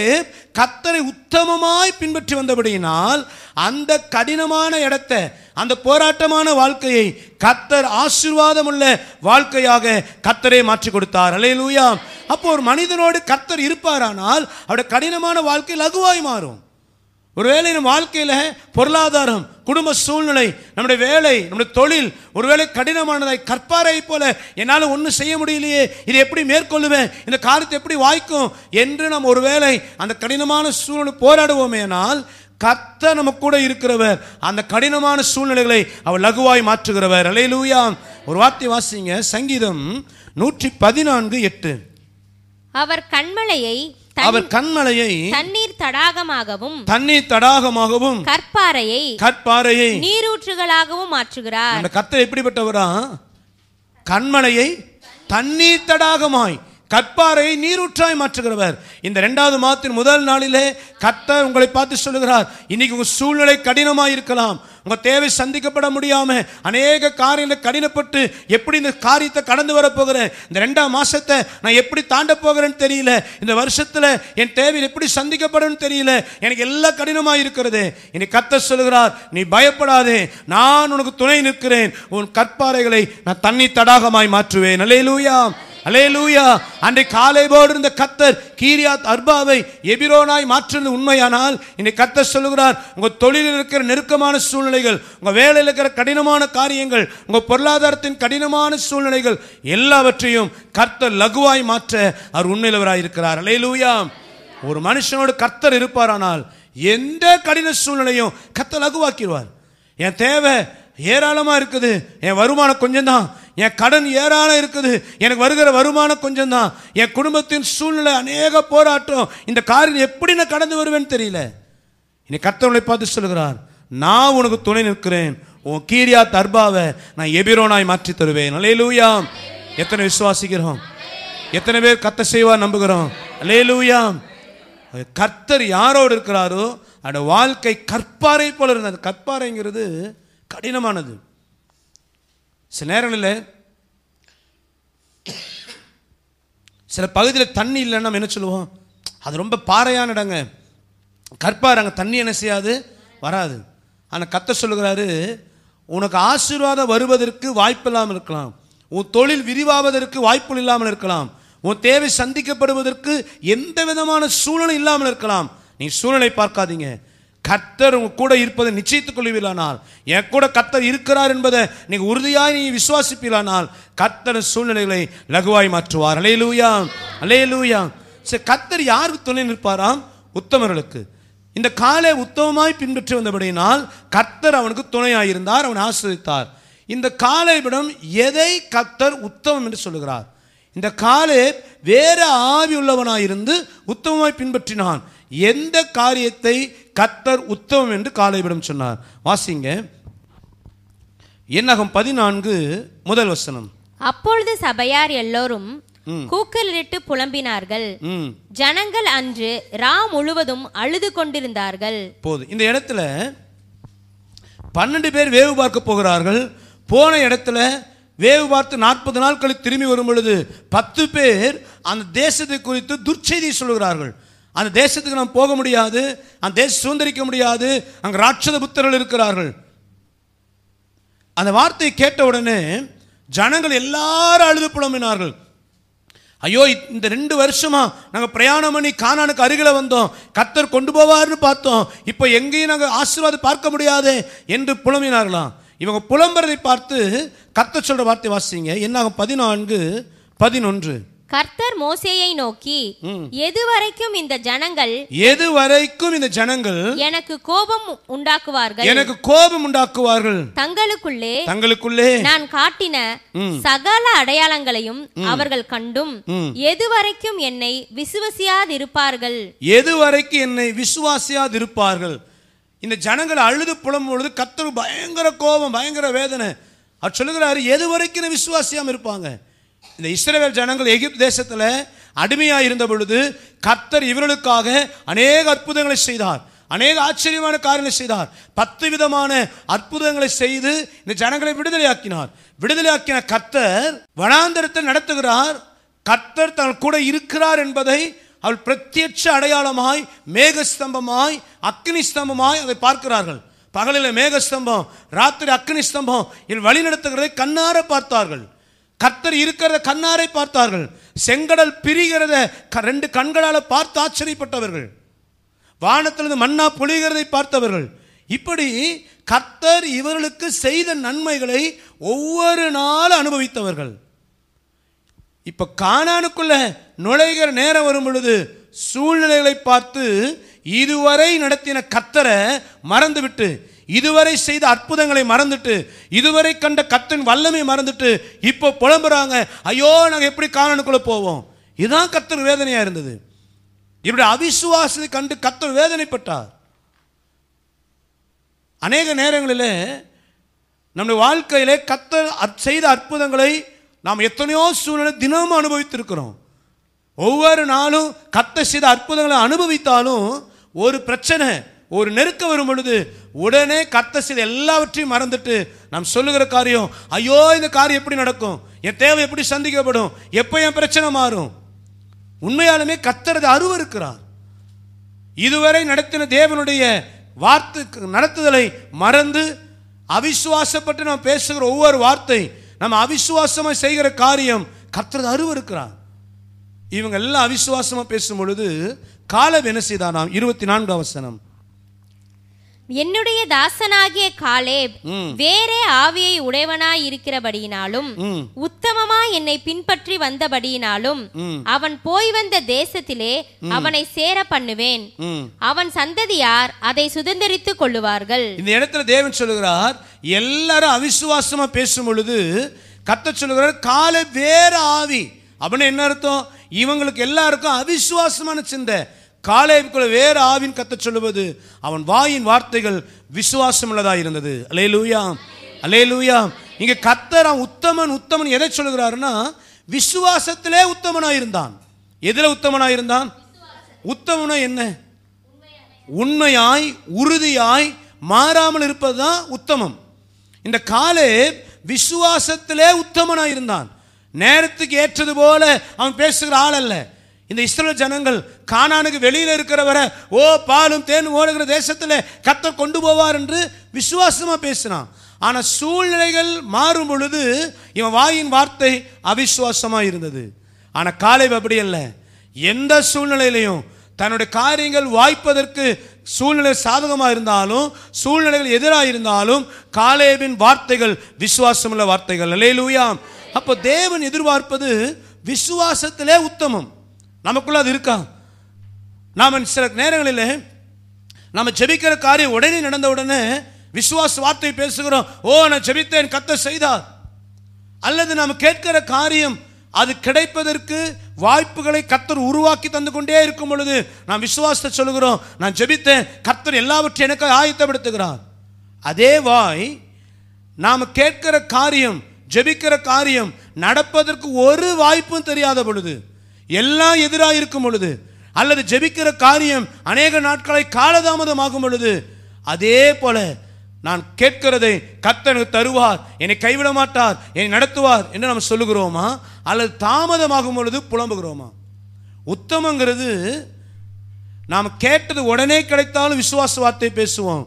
கத்தரை உத்தமமாய் பின்பற்றி வந்தபடியினால் அந்த கடினமான இடத்தை அந்த போராட்டமான வாழ்க்கையை கத்தர் ஆசீர்வாதம் உள்ள வாழ்க்கையாக கத்தரே மாற்றி கொடுத்தார் அலே லூயா அப்போ ஒரு மனிதனோடு கத்தர் இருப்பாரானால் அவருடைய கடினமான வாழ்க்கை லகுவாய் மாறும் ஒருவேளை நம் வாழ்க்கையில் பொருளாதாரம் குடும்ப சூழ்நிலை நம்முடைய வேலை நம்முடைய தொழில் ஒருவேளை கடினமானதை கற்பாரை போல என்னால் ஒன்றும் செய்ய முடியலையே இதை எப்படி மேற்கொள்ளுவேன் இந்த காரியத்தை எப்படி வாய்க்கும் என்று நாம் ஒருவேளை அந்த கடினமான சூழ்நிலை போராடுவோமேனால் கத்த நம்ம கூட இருக்கிறவர் அந்த கடினமான சூழ்நிலைகளை அவர் லகுவாய் மாற்றுகிறவர் அலையிலூயா ஒரு வார்த்தை வாசிங்க சங்கீதம் நூற்றி பதினான்கு எட்டு அவர் கண்மலையை அவர் கண்மலையை தண்ணீர் தடாகமாகவும் தண்ணீர் தடாகமாகவும் கற்பாறையை கற்பாறையை நீரூற்றுகளாகவும் மாற்றுகிறார் அந்த கத்தை எப்படிப்பட்டவரா கண்மலையை தண்ணீர் தடாகமாய் கற்பாரை நீரூற்றாய் மாற்றுகிறவர் இந்த ரெண்டாவது மாதத்தின் முதல் நாளிலே கத்தர் உங்களை பார்த்து சொல்லுகிறார் இன்னைக்கு உங்கள் சூழ்நிலை கடினமாக இருக்கலாம் உங்கள் தேவை சந்திக்கப்பட முடியாமல் அநேக காரியங்களில் கடினப்பட்டு எப்படி இந்த காரியத்தை கடந்து வர போகிறேன் இந்த ரெண்டாம் மாதத்தை நான் எப்படி தாண்ட போகிறேன்னு தெரியல இந்த வருஷத்தில் என் தேவை எப்படி சந்திக்கப்படும் தெரியல எனக்கு எல்லாம் கடினமாக இருக்கிறது இனி கத்த சொல்லுகிறார் நீ பயப்படாதே நான் உனக்கு துணை நிற்கிறேன் உன் கற்பாறைகளை நான் தண்ணி தடாகமாய் மாற்றுவேன் அல்லையிலூயா அலே லூயா அன்றை காலைவோடு இருந்த கத்தர் கீரியாத் அர்பாவை எபிரோனாய் மாற்றினது உண்மையானால் இன்னை கத்தர் சொல்லுகிறார் உங்கள் தொழிலில் இருக்கிற நெருக்கமான சூழ்நிலைகள் உங்கள் வேலையில் இருக்கிற கடினமான காரியங்கள் உங்கள் பொருளாதாரத்தின் கடினமான சூழ்நிலைகள் எல்லாவற்றையும் கர்த்தர் லகுவாய் மாற்ற அவர் உண்மையிலவராய் இருக்கிறார் அலே லூயா ஒரு மனுஷனோடு கர்த்தர் இருப்பாரானால் எந்த கடின சூழ்நிலையும் கத்த லகுவாக்கிடுவார் என் தேவை ஏராளமாக இருக்குது என் வருமானம் கொஞ்சம் தான் என் கடன் ஏராளம் இருக்குது எனக்கு வருகிற வருமானம் கொஞ்சம் தான் என் குடும்பத்தின் சூழ்நிலை அநேக போராட்டம் இந்த காரியம் எப்படி நான் கடந்து வருவேன்னு தெரியல இனி கத்தவனை பார்த்து சொல்கிறார் நான் உனக்கு துணை நிற்கிறேன் உன் கீரியா தர்பாவை நான் எபிரோனாய் மாற்றி தருவேன் அலே லூயாம் எத்தனை விசுவாசிக்கிறோம் எத்தனை பேர் கத்த செய்வா நம்புகிறோம் அலே லூயாம் கர்த்தர் யாரோடு இருக்கிறாரோ அந்த வாழ்க்கை கற்பாறை போல இருந்தது கற்பாறைங்கிறது கடினமானது சில நேரங்களில் சில பகுதியில் தண்ணி இல்லைன்னா நம்ம என்ன சொல்லுவோம் அது ரொம்ப பாறையான இடங்க கற்பாருங்க தண்ணி என்ன செய்யாது வராது ஆனால் கத்த சொல்லுகிறாரு உனக்கு ஆசீர்வாதம் வருவதற்கு வாய்ப்பு இல்லாமல் இருக்கலாம் உன் தொழில் விரிவாவதற்கு வாய்ப்பு இல்லாமல் இருக்கலாம் உன் தேவை சந்திக்கப்படுவதற்கு எந்த விதமான சூழ்நிலை இல்லாமல் இருக்கலாம் நீ சூழலை பார்க்காதீங்க கர்த்தர் கூட இருப்பதை நிச்சயத்துக் கொள்வீர்களானால் என் கூட கர்த்தர் இருக்கிறார் என்பதை நீங்கள் உறுதியாக நீ விசுவாசிப்பீர்களானால் கர்த்தர் சூழ்நிலைகளை லகுவாய் மாற்றுவார் அலே லூயா அலே லூயா சரி கர்த்தர் யாருக்கு துணை நிற்பாராம் உத்தமர்களுக்கு இந்த காலை உத்தமமாய் பின்பற்றி வந்தபடியினால் கர்த்தர் அவனுக்கு துணையாயிருந்தார் அவன் ஆசிரித்தார் இந்த காலைவிடம் எதை கர்த்தர் உத்தமம் என்று சொல்லுகிறார் இந்த காலே வேற ஆவி உள்ளவனாயிருந்து உத்தமமாய் பின்பற்றினான் எந்த காரியத்தை கத்தர் உத்தமம் என்று காலைவிடம் சொன்னார் வாசிங்க என்னகம் பதினான்கு முதல் வசனம் அப்பொழுது சபையார் எல்லோரும் கூக்கலிட்டு புலம்பினார்கள் ஜனங்கள் அன்று ரா முழுவதும் அழுது கொண்டிருந்தார்கள் போது இந்த இடத்துல பன்னெண்டு பேர் வேவு பார்க்க போகிறார்கள் போன இடத்துல வேவு பார்த்து நாற்பது நாட்களுக்கு திரும்பி வரும் பொழுது பத்து பேர் அந்த தேசத்தை குறித்து துர்ச்செய்தி சொல்கிறார்கள் அந்த தேசத்துக்கு நாம் போக முடியாது அந்த தேசம் சுதந்திரிக்க முடியாது அங்கே ராட்சத புத்தர்கள் இருக்கிறார்கள் அந்த வார்த்தையை கேட்ட உடனே ஜனங்கள் எல்லாரும் அழுது புலம்பினார்கள் ஐயோ இந்த ரெண்டு வருஷமா நாங்கள் பிரயாணம் பண்ணி கானானுக்கு அருகில் வந்தோம் கத்தர் கொண்டு போவார்னு பார்த்தோம் இப்போ எங்கேயும் நாங்கள் ஆசீர்வாதம் பார்க்க முடியாது என்று புலம்பினார்களாம் இவங்க புலம்புறதை பார்த்து கத்த சொல்கிற வார்த்தை வாசிங்க என்னாகும் பதினான்கு பதினொன்று கர்த்தர் மோசேயை நோக்கி எது வரைக்கும் இந்த ஜனங்கள் எது வரைக்கும் இந்த ஜனங்கள் எனக்கு கோபம் உண்டாக்குவார்கள் எனக்கு கோபம் உண்டாக்குவார்கள் தங்களுக்குள்ளே தங்களுக்குள்ளே நான் காட்டின சகல அடையாளங்களையும் அவர்கள் கண்டும் எது வரைக்கும் என்னை விசுவாசியாது இருப்பார்கள் எது வரைக்கும் என்னை விசுவாசியாது இருப்பார்கள் இந்த ஜனங்கள் அழுது புலம் பொழுது கத்தர் பயங்கர கோபம் பயங்கர வேதனை அவர் சொல்லுகிறாரு எது வரைக்கும் விசுவாசியாம இருப்பாங்க இந்த இஸ்ரேல் ஜனங்கள் எகிப்து தேசத்தில் அடிமையாக இருந்த பொழுது கர்த்தர் இவர்களுக்காக அநேக அற்புதங்களை செய்தார் அநேக ஆச்சரியமான காரியங்களை செய்தார் பத்து விதமான அற்புதங்களை செய்து இந்த ஜனங்களை விடுதலையாக்கினார் விடுதலையாக்கின கர்த்தர் வனாந்தரத்தை நடத்துகிறார் கர்த்தர் தன் கூட இருக்கிறார் என்பதை அவள் பிரத்யட்ச அடையாளமாய் மேகஸ்தம்பமாய் அக்னி ஸ்தம்பமாய் அதை பார்க்கிறார்கள் பகலில் மேகஸ்தம்பம் ராத்திரி அக்னி ஸ்தம்பம் இதில் வழி நடத்துகிறதை கண்ணார பார்த்தார்கள் கர்த்தர் இருக்கிறத கண்ணாரை பார்த்தார்கள் செங்கடல் பிரிகிறத ரெண்டு கண்களால் பார்த்து ஆச்சரியப்பட்டவர்கள் வானத்திலிருந்து மன்னா பொழிகிறதை பார்த்தவர்கள் இப்படி கர்த்தர் இவர்களுக்கு செய்த நன்மைகளை ஒவ்வொரு நாள் அனுபவித்தவர்கள் இப்போ காணானுக்குள்ள நுழைகிற நேரம் வரும் பொழுது சூழ்நிலைகளை பார்த்து இதுவரை நடத்தின கத்தரை மறந்துவிட்டு இதுவரை செய்த அற்புதங்களை மறந்துட்டு இதுவரை கண்ட கத்தன் வல்லமை மறந்துட்டு இப்போ புலம்புறாங்க ஐயோ நாங்கள் எப்படி காணனுக்குள்ள போவோம் இதுதான் கத்தர் வேதனையாக இருந்தது இப்படி அவிசுவாசத்தை கண்டு கத்தர் வேதனைப்பட்டார் அநேக நேரங்களில் நம்முடைய வாழ்க்கையிலே கத்தர் செய்த அற்புதங்களை நாம் எத்தனையோ சூழ்நிலை தினமும் அனுபவித்திருக்கிறோம் ஒவ்வொரு நாளும் கத்த செய்த அற்புதங்களை அனுபவித்தாலும் ஒரு பிரச்சனை ஒரு நெருக்க வரும் பொழுது உடனே கத்த சில எல்லாவற்றையும் மறந்துட்டு நாம் சொல்லுகிற காரியம் ஐயோ இந்த காரியம் எப்படி நடக்கும் என் தேவை எப்படி சந்திக்கப்படும் எப்போ என் பிரச்சனை மாறும் உண்மையாலுமே கத்துறது இருக்கிறார் இதுவரை நடத்தின தேவனுடைய வார்த்தை நடத்துதலை மறந்து அவிசுவாசப்பட்டு நாம் பேசுகிற ஒவ்வொரு வார்த்தை நம்ம அவிசுவாசமாக செய்கிற காரியம் கத்துறது இருக்கிறார் இவங்க எல்லாம் அவிசுவாசமாக பேசும் பொழுது காலம் என்ன செய்தானாம் இருபத்தி நான்கு அவசனம் என்னுடைய தாசனாகிய காலேப் வேறே ஆவியை உடையவனாய் இருக்கிறபடியினாலும் உத்தமமா என்னை பின்பற்றி வந்தபடியினாலும் அவன் போய் வந்த தேசத்திலே அவனை சேர பண்ணுவேன் அவன் சந்ததியார் அதை சுதந்திரித்துக் கொள்ளுவார்கள் இந்த இடத்துல தேவன் சொல்லுகிறார் எல்லாரும் அவிசுவாசமா பேசும் பொழுது கத்த சொல்லுகிறார் கால வேற ஆவி அப்படின்னு என்ன அர்த்தம் இவங்களுக்கு எல்லாருக்கும் அவிசுவாசமான சிந்தை காலேவுக்குள்ள வேறு ஆவின் கத்த சொல்லுவது அவன் வாயின் வார்த்தைகள் விசுவாசமுள்ளதாக இருந்தது அலே லூயா அலே லூயா இங்கே கத்தர் அவன் உத்தமன் உத்தமன் எதை சொல்லுகிறாருன்னா விசுவாசத்திலே உத்தமனாக இருந்தான் எதில் உத்தமனாக இருந்தான் உத்தமனா என்ன உண்மையாய் உறுதியாய் மாறாமல் இருப்பது தான் உத்தமம் இந்த காலே விசுவாசத்திலே உத்தமனாக இருந்தான் நேரத்துக்கு ஏற்றது போல அவன் பேசுகிற ஆள் அல்ல இந்த இஸ்ரோ ஜனங்கள் கானானுக்கு வெளியில் இருக்கிறவரை ஓ பாலும் தேன் ஓடுகிற தேசத்தில் கத்த கொண்டு போவார் என்று விசுவாசமாக பேசினான் ஆனால் சூழ்நிலைகள் மாறும் பொழுது இவன் வாயின் வார்த்தை அவிசுவாசமாக இருந்தது ஆனால் காலை அப்படி அல்ல எந்த சூழ்நிலையிலையும் தன்னுடைய காரியங்கள் வாய்ப்பதற்கு சூழ்நிலை சாதகமாக இருந்தாலும் சூழ்நிலைகள் எதிராக இருந்தாலும் காலேபின் வார்த்தைகள் விசுவாசமுள்ள வார்த்தைகள் அல்லே அப்போ தேவன் எதிர்பார்ப்பது விசுவாசத்திலே உத்தமம் நமக்குள்ள அது இருக்கா நாம் சில நேரங்களில் நம்ம செபிக்கிற காரியம் உடனே நடந்த உடனே விசுவாச வார்த்தை பேசுகிறோம் ஓ நான் செபித்தேன் கத்த செய்தார் அல்லது நாம் கேட்கிற காரியம் அது கிடைப்பதற்கு வாய்ப்புகளை கத்தர் உருவாக்கி தந்து கொண்டே இருக்கும் பொழுது நான் விசுவாசத்தை சொல்லுகிறோம் நான் ஜெபித்தேன் கத்தர் எல்லாவற்றையும் எனக்கு ஆயத்தப்படுத்துகிறார் அதே வாய் நாம் கேட்கிற காரியம் ஜெபிக்கிற காரியம் நடப்பதற்கு ஒரு வாய்ப்பும் தெரியாத பொழுது எல்லாம் எதிராக இருக்கும் பொழுது அல்லது ஜெபிக்கிற காரியம் அநேக நாட்களை காலதாமதமாகும் பொழுது அதே போல நான் கேட்கிறதை கத்தனு தருவார் என்னை கைவிட மாட்டார் என்னை நடத்துவார் என்று நம்ம சொல்லுகிறோமா அல்லது தாமதமாகும் பொழுது புலம்புகிறோமா உத்தமங்கிறது நாம் கேட்டது உடனே கிடைத்தாலும் விசுவாச வார்த்தை பேசுவோம்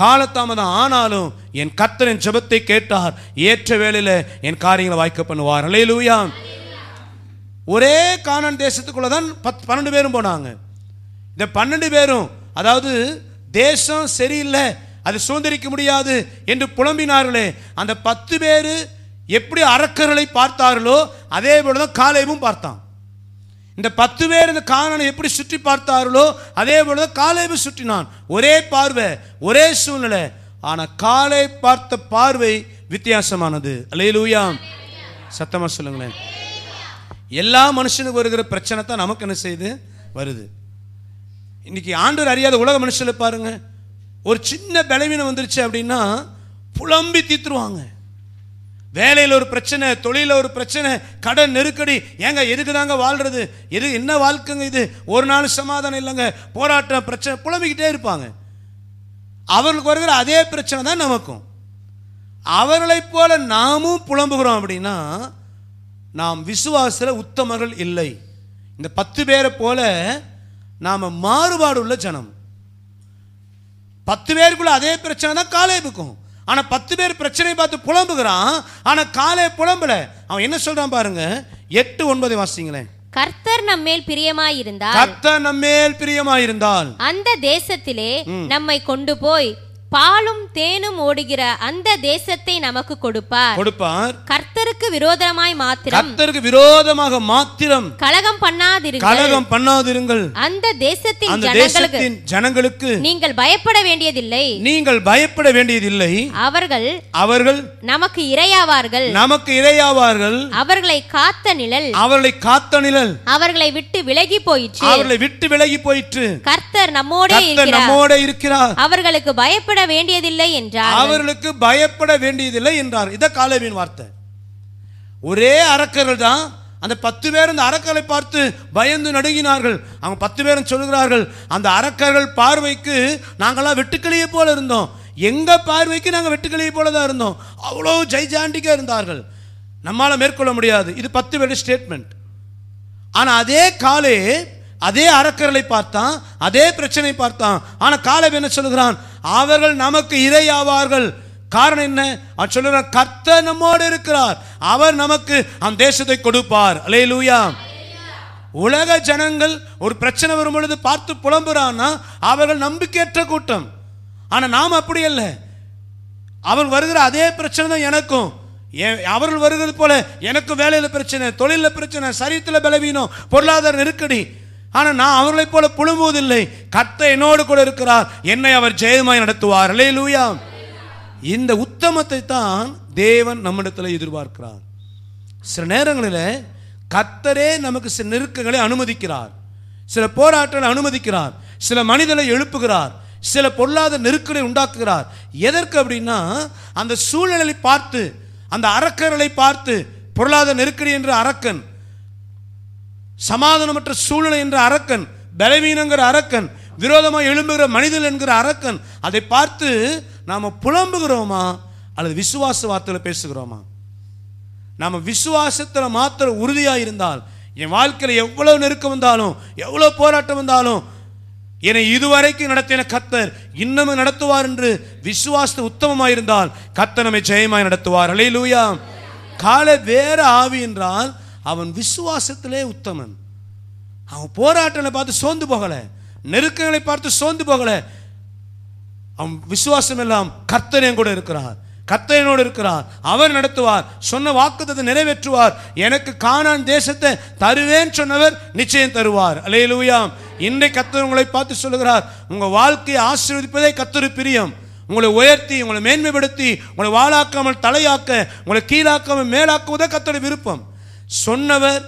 காலத்தாமதம் ஆனாலும் என் கத்தனின் ஜபத்தை கேட்டார் ஏற்ற வேளையில் என் காரியங்களை வாய்க்க பண்ணுவார் அலையிலூயா ஒரே கானன் தேசத்துக்குள்ளே தான் பத் பன்னெண்டு பேரும் போனாங்க இந்த பன்னெண்டு பேரும் அதாவது தேசம் சரியில்லை அது சுதந்திரிக்க முடியாது என்று புலம்பினார்களே அந்த பத்து பேர் எப்படி அரக்கர்களை பார்த்தார்களோ அதே போல தான் காலையும் பார்த்தான் இந்த பத்து பேர் இந்த காணனை எப்படி சுற்றி பார்த்தார்களோ அதே போல தான் காலையும் சுற்றினான் ஒரே பார்வை ஒரே சூழ்நிலை ஆனால் காலை பார்த்த பார்வை வித்தியாசமானது அலையிலூயா சத்தமாக சொல்லுங்களேன் எல்லா மனுஷனுக்கு வருகிற பிரச்சனை தான் நமக்கு என்ன செய்யுது வருது இன்னைக்கு ஆண்டோர் அறியாத உலக மனுஷனை பாருங்க ஒரு சின்ன பலவீனம் வந்துருச்சு அப்படின்னா புலம்பி தீத்துருவாங்க வேலையில் ஒரு பிரச்சனை தொழிலில் ஒரு பிரச்சனை கடன் நெருக்கடி ஏங்க எதுக்கு தாங்க வாழ்கிறது எது என்ன வாழ்க்கைங்க இது ஒரு நாள் சமாதானம் இல்லைங்க போராட்டம் பிரச்சனை புலம்பிக்கிட்டே இருப்பாங்க அவர்களுக்கு வருகிற அதே பிரச்சனை தான் நமக்கும் அவர்களைப் போல நாமும் புலம்புகிறோம் அப்படின்னா நாம் விசுவாசில் உத்தமர்கள் இல்லை இந்த பத்து பேரை போல நாம் மாறுபாடு உள்ள ஜனம் பத்து பேருக்குள்ள அதே பிரச்சனை தான் காலேபுக்கும் ஆனால் பத்து பேர் பிரச்சனை பார்த்து புலம்புகிறான் ஆனால் காலே புலம்பல அவன் என்ன சொல்றான் பாருங்க எட்டு ஒன்பது வாசிங்களேன் கர்த்தர் நம்மேல் பிரியமாயிருந்தால் கர்த்தர் நம்மேல் பிரியமாயிருந்தால் அந்த தேசத்திலே நம்மை கொண்டு போய் பாலும் தேனும் ஓடுகிற அந்த தேசத்தை நமக்கு கொடுப்பார் கொடுப்பார் கர்த்தருக்கு விரோதமாய் மாத்திரம் கர்த்தருக்கு விரோதமாக மாத்திரம் கலகம் பண்ணாதிருங்கள் கலகம் பண்ணாதிருங்கள் அந்த தேசத்தின் ஜனங்களுக்கு ஜனங்களுக்கு நீங்கள் பயப்பட வேண்டியதில்லை நீங்கள் பயப்பட வேண்டியதில்லை அவர்கள் அவர்கள் நமக்கு இரையாவார்கள் நமக்கு இரையாவார்கள் அவர்களை காத்த நிழல் அவர்களை காத்த நிழல் அவர்களை விட்டு விலகி போயிற்று அவர்களை விட்டு விலகி போயிற்று கர்த்தர் நம்மோட நம்மோட இருக்கிறார் அவர்களுக்கு பயப்பட பயப்பட வேண்டியதில்லை என்றார் அவர்களுக்கு பயப்பட வேண்டியதில்லை என்றார் இத காலவின் வார்த்தை ஒரே அரக்கர்கள் தான் அந்த பத்து பேர் அந்த அரக்கரை பார்த்து பயந்து நடுங்கினார்கள் அவங்க பத்து பேரும் சொல்கிறார்கள் அந்த அரக்கர்கள் பார்வைக்கு நாங்களாம் வெட்டுக்கிளியை போல இருந்தோம் எங்கள் பார்வைக்கு நாங்கள் வெட்டுக்கிளியை போல தான் இருந்தோம் அவ்வளோ ஜெய்ஜாண்டிக்காக இருந்தார்கள் நம்மால் மேற்கொள்ள முடியாது இது பத்து பேர் ஸ்டேட்மெண்ட் ஆனால் அதே காலே அதே அரக்கர்களை பார்த்தான் அதே பிரச்சனை பார்த்தான் ஆனால் காலை என்ன சொல்கிறான் அவர்கள் நமக்கு இரையாவார்கள் காரணம் என்ன சொல்லுற கத்த நம்மோடு இருக்கிறார் அவர் நமக்கு அந்த தேசத்தை கொடுப்பார் அலே லூயா உலக ஜனங்கள் ஒரு பிரச்சனை வரும் பொழுது பார்த்து புலம்புறான்னா அவர்கள் நம்பிக்கையற்ற கூட்டம் ஆனால் நாம் அப்படி இல்லை அவர் வருகிற அதே பிரச்சனை தான் எனக்கும் அவர்கள் வருகிறது போல எனக்கு வேலையில் பிரச்சனை தொழிலில் பிரச்சனை சரீரத்தில் பலவீனம் பொருளாதார நெருக்கடி ஆனால் நான் அவர்களைப் போல புழும்புவதில்லை கத்த என்னோடு கூட இருக்கிறார் என்னை அவர் ஜெயமாய் நடத்துவார் அல்லே லூயா இந்த உத்தமத்தை தான் தேவன் நம்மிடத்தில் எதிர்பார்க்கிறார் சில நேரங்களில் கத்தரே நமக்கு சில நெருக்கங்களை அனுமதிக்கிறார் சில போராட்டங்களை அனுமதிக்கிறார் சில மனிதனை எழுப்புகிறார் சில பொருளாத நெருக்கடி உண்டாக்குகிறார் எதற்கு அப்படின்னா அந்த சூழ்நிலை பார்த்து அந்த அரக்கர்களை பார்த்து பொருளாத நெருக்கடி என்ற அரக்கன் சமாதானமற்ற சூழ்நிலை என்ற அரக்கன் பலவீனங்கிற அரக்கன் விரோதமாக எழும்புகிற மனிதன் என்கிற அரக்கன் அதை பார்த்து நாம் புலம்புகிறோமா அல்லது விசுவாச வார்த்தையில் பேசுகிறோமா நாம் விசுவாசத்தில் மாத்திரம் உறுதியாக இருந்தால் என் வாழ்க்கையில் எவ்வளோ நெருக்கம் வந்தாலும் எவ்வளோ போராட்டம் வந்தாலும் என்னை இதுவரைக்கும் நடத்தின கத்தர் இன்னமும் நடத்துவார் என்று விசுவாசத்தை உத்தமமாக இருந்தால் கத்தர் நம்மை ஜெயமாய் நடத்துவார் அலையிலூயா காலை வேற ஆவி என்றால் அவன் விசுவாசத்திலே உத்தமன் அவன் போராட்டங்களை பார்த்து சோர்ந்து போகலை நெருக்கங்களை பார்த்து சோர்ந்து போகலை அவன் விசுவாசம் எல்லாம் கர்த்தனையும் கூட இருக்கிறார் கத்தையனோடு இருக்கிறார் அவர் நடத்துவார் சொன்ன வாக்குத்தத்தை நிறைவேற்றுவார் எனக்கு காணான் தேசத்தை தருவேன் சொன்னவர் நிச்சயம் தருவார் அலையலுயாம் இன்றை கத்தர் உங்களை பார்த்து சொல்லுகிறார் உங்கள் வாழ்க்கையை ஆசீர்வதிப்பதே கத்தரு பிரியம் உங்களை உயர்த்தி உங்களை மேன்மைப்படுத்தி உங்களை வாழாக்காமல் தலையாக்க உங்களை கீழாக்காமல் மேலாக்குவதே கத்தோட விருப்பம் சொன்னவர்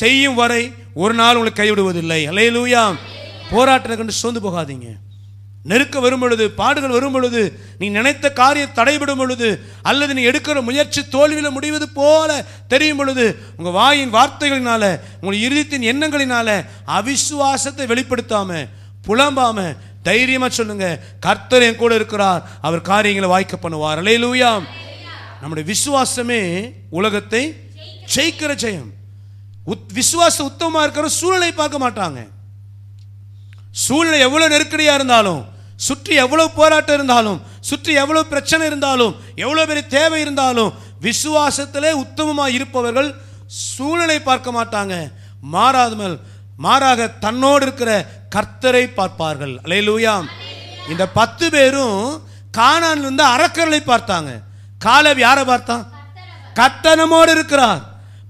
செய்யும் வரை ஒரு நாள் உங்களை கைவிடுவதில்லை லூயா போராட்டத்தை கண்டு சோர்ந்து போகாதீங்க நெருக்க வரும் பொழுது பாடுகள் வரும் பொழுது நீ நினைத்த காரியம் தடைபடும் பொழுது அல்லது நீ எடுக்கிற முயற்சி தோல்வியில் முடிவது போல தெரியும் பொழுது உங்கள் வாயின் வார்த்தைகளினால உங்கள் இறுதித்தின் எண்ணங்களினால அவிசுவாசத்தை வெளிப்படுத்தாம புலம்பாம தைரியமாக சொல்லுங்க கர்த்தர் என் கூட இருக்கிறார் அவர் காரியங்களை வாய்க்க பண்ணுவார் அலையிலூயாம் நம்முடைய விசுவாசமே உலகத்தை ஜெயிக்கிற ஜெயம் விசுவாச உத்தமாக இருக்கிற சூழலை பார்க்க மாட்டாங்க சூழ்நிலை எவ்வளோ நெருக்கடியாக இருந்தாலும் சுற்றி எவ்வளோ போராட்டம் இருந்தாலும் சுற்றி எவ்வளோ பிரச்சனை இருந்தாலும் எவ்வளோ பெரிய தேவை இருந்தாலும் விசுவாசத்திலே உத்தமமாக இருப்பவர்கள் சூழலை பார்க்க மாட்டாங்க மாறாதமல் மாறாக தன்னோடு இருக்கிற கர்த்தரை பார்ப்பார்கள் அலையலூயாம் இந்த பத்து பேரும் காணான்லேருந்து அறக்கர்களை பார்த்தாங்க காலவ் யாரை பார்த்தான் கட்டணமோடு இருக்கிறான்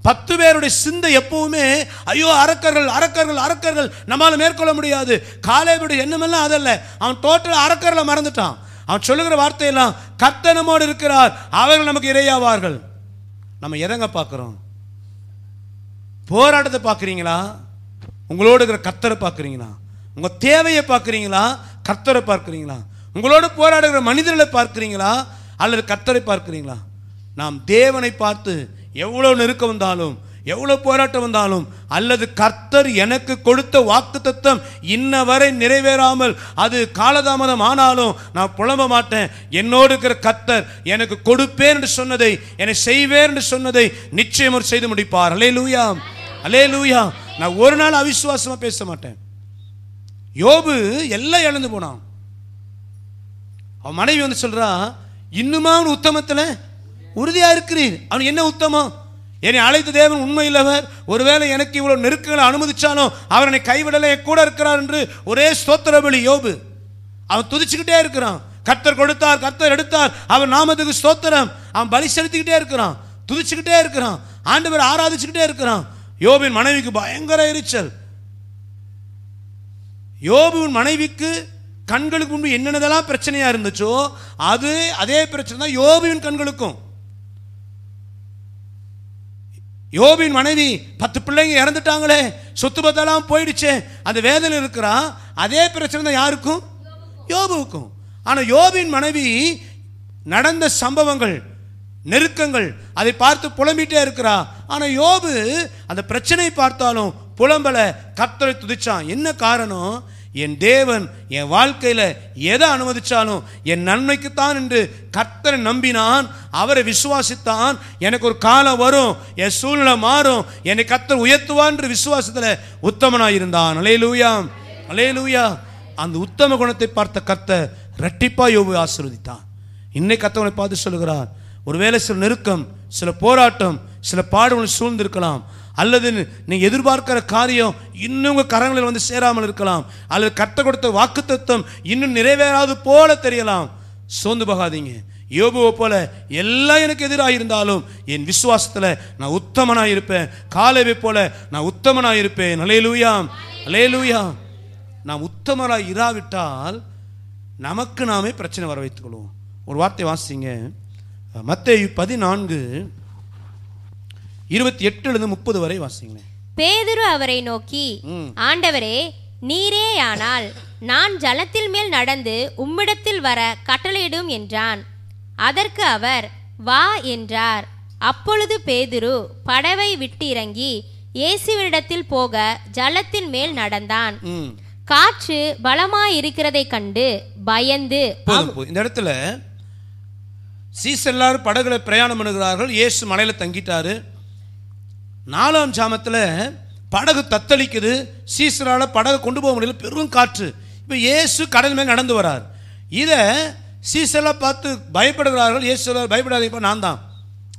பத்து பேருடைய சிந்தை எப்பவுமே ஐயோ அரக்கர்கள் அரக்கர்கள் அரக்கர்கள் நம்மால் மேற்கொள்ள முடியாது காலேபுடைய எண்ணமெல்லாம் அதல்ல அவன் டோட்டல் அரக்கர்களை மறந்துட்டான் அவன் சொல்லுகிற வார்த்தையெல்லாம் கர்த்தனமோடு இருக்கிறார் அவர்கள் நமக்கு இரையாவார்கள் நம்ம எதங்க பார்க்குறோம் போராட்டத்தை பார்க்குறீங்களா உங்களோடு இருக்கிற கத்தரை பார்க்குறீங்களா உங்கள் தேவையை பார்க்குறீங்களா கர்த்தரை பார்க்குறீங்களா உங்களோடு போராடுகிற மனிதர்களை பார்க்குறீங்களா அல்லது கர்த்தரை பார்க்குறீங்களா நாம் தேவனை பார்த்து எவ்வளோ நெருக்கம் வந்தாலும் எவ்வளோ போராட்டம் வந்தாலும் அல்லது கர்த்தர் எனக்கு கொடுத்த வாக்கு தத்துவம் இன்ன வரை நிறைவேறாமல் அது காலதாமதம் ஆனாலும் நான் புலம்ப மாட்டேன் என்னோடு இருக்கிற கர்த்தர் எனக்கு கொடுப்பேன் என்று சொன்னதை என்னை செய்வேன் என்று சொன்னதை நிச்சயம் ஒரு செய்து முடிப்பார் அலே லூயா அலே லூயா நான் ஒரு நாள் அவிசுவாசமாக பேச மாட்டேன் யோபு எல்லாம் இழந்து போனான் அவன் மனைவி வந்து சொல்றா இன்னுமா உத்தமத்தில் உறுதியாக இருக்கிறீர் அவன் என்ன உத்தமம் என்னை அழைத்த தேவன் உண்மையில்லவர் ஒருவேளை எனக்கு இவ்வளோ நெருக்கங்களை அனுமதிச்சானோ அவர் என்னை கைவிடலை கூட இருக்கிறார் என்று ஒரே ஸ்தோத்திரபலி யோபு அவன் துதிச்சுக்கிட்டே இருக்கிறான் கர்த்தர் கொடுத்தார் கர்த்தர் எடுத்தார் அவன் நாமத்துக்கு ஸ்தோத்திரம் அவன் பலி செலுத்திக்கிட்டே இருக்கிறான் துதிச்சுக்கிட்டே இருக்கிறான் ஆண்டு பேர் ஆராதிச்சுக்கிட்டே இருக்கிறான் யோபின் மனைவிக்கு பயங்கர எரிச்சல் யோபுவின் மனைவிக்கு கண்களுக்கு முன்பு என்னென்னதெல்லாம் பிரச்சனையாக இருந்துச்சோ அது அதே பிரச்சனை தான் யோபுவின் கண்களுக்கும் யோபின் மனைவி பத்து பிள்ளைங்க இறந்துட்டாங்களே சொத்து பத்தெல்லாம் போயிடுச்சு அந்த வேதனை இருக்கிறா அதே பிரச்சனை தான் யாருக்கும் யோபுவுக்கும் ஆனால் யோபின் மனைவி நடந்த சம்பவங்கள் நெருக்கங்கள் அதை பார்த்து புலம்பிட்டே இருக்கிறா ஆனால் யோபு அந்த பிரச்சனை பார்த்தாலும் புலம்பலை கத்தரை துதிச்சான் என்ன காரணம் என் தேவன் என் வாழ்க்கையில் எதை அனுமதித்தாலும் என் நன்மைக்குத்தான் என்று கர்த்தரை நம்பினான் அவரை விசுவாசித்தான் எனக்கு ஒரு காலம் வரும் என் சூழ்நிலை மாறும் என்னை கர்த்தர் உயர்த்துவான் என்று விசுவாசத்தில் உத்தமனாக இருந்தான் அலே லூயா அலே லூயா அந்த உத்தம குணத்தை பார்த்த கர்த்தர் ரெட்டிப்பாக யோபு ஆசிர்வதித்தான் இன்னைக்கு கத்தவனை பார்த்து சொல்லுகிறார் ஒருவேளை சில நெருக்கம் சில போராட்டம் சில பாடுகள் சூழ்ந்திருக்கலாம் அல்லது நீங்கள் எதிர்பார்க்கிற காரியம் இன்னும் உங்கள் கரங்களில் வந்து சேராமல் இருக்கலாம் அல்லது கட்ட கொடுத்த வாக்கு தத்துவம் இன்னும் நிறைவேறாது போல தெரியலாம் சோர்ந்து போகாதீங்க யோபுவை போல எல்லாம் எனக்கு எதிராக இருந்தாலும் என் விசுவாசத்தில் நான் உத்தமனாக இருப்பேன் காலவை போல நான் உத்தமனாக இருப்பேன் அலையலூயா அலையலூயா நாம் உத்தமராக இராவிட்டால் நமக்கு நாமே பிரச்சனை வர வைத்துக்கொள்வோம் ஒரு வார்த்தை வாசிங்க மத்திய பதினான்கு இருபத்தி எட்டுலேருந்து முப்பது வரை வாசிங்களேன் பேதுரு அவரை நோக்கி ஆண்டவரே நீரே ஆனால் நான் ஜலத்தில் மேல் நடந்து உம்மிடத்தில் வர கட்டளையிடும் என்றான் அதற்கு அவர் வா என்றார் அப்பொழுது பேதுரு படவை விட்டு இறங்கி இயேசுவினிடத்தில் போக ஜலத்தின் மேல் நடந்தான் காற்று பலமாய் இருக்கிறதை கண்டு பயந்து இந்த இடத்துல சீஸ் எல்லாரும் படகுல பிரயாணம் பண்ணுகிறார்கள் இயேசு மலையில தங்கிட்டாரு நாலாம் ஜாமத்தில் படகு தத்தளிக்குது சீசரால் படகு கொண்டு போக முடியல பெரும் காற்று இப்போ இயேசு கடல் மேலே நடந்து வரார் இதை சீசரெல்லாம் பார்த்து பயப்படுகிறார்கள் இயேசு பயப்படாத இப்போ நான் தான்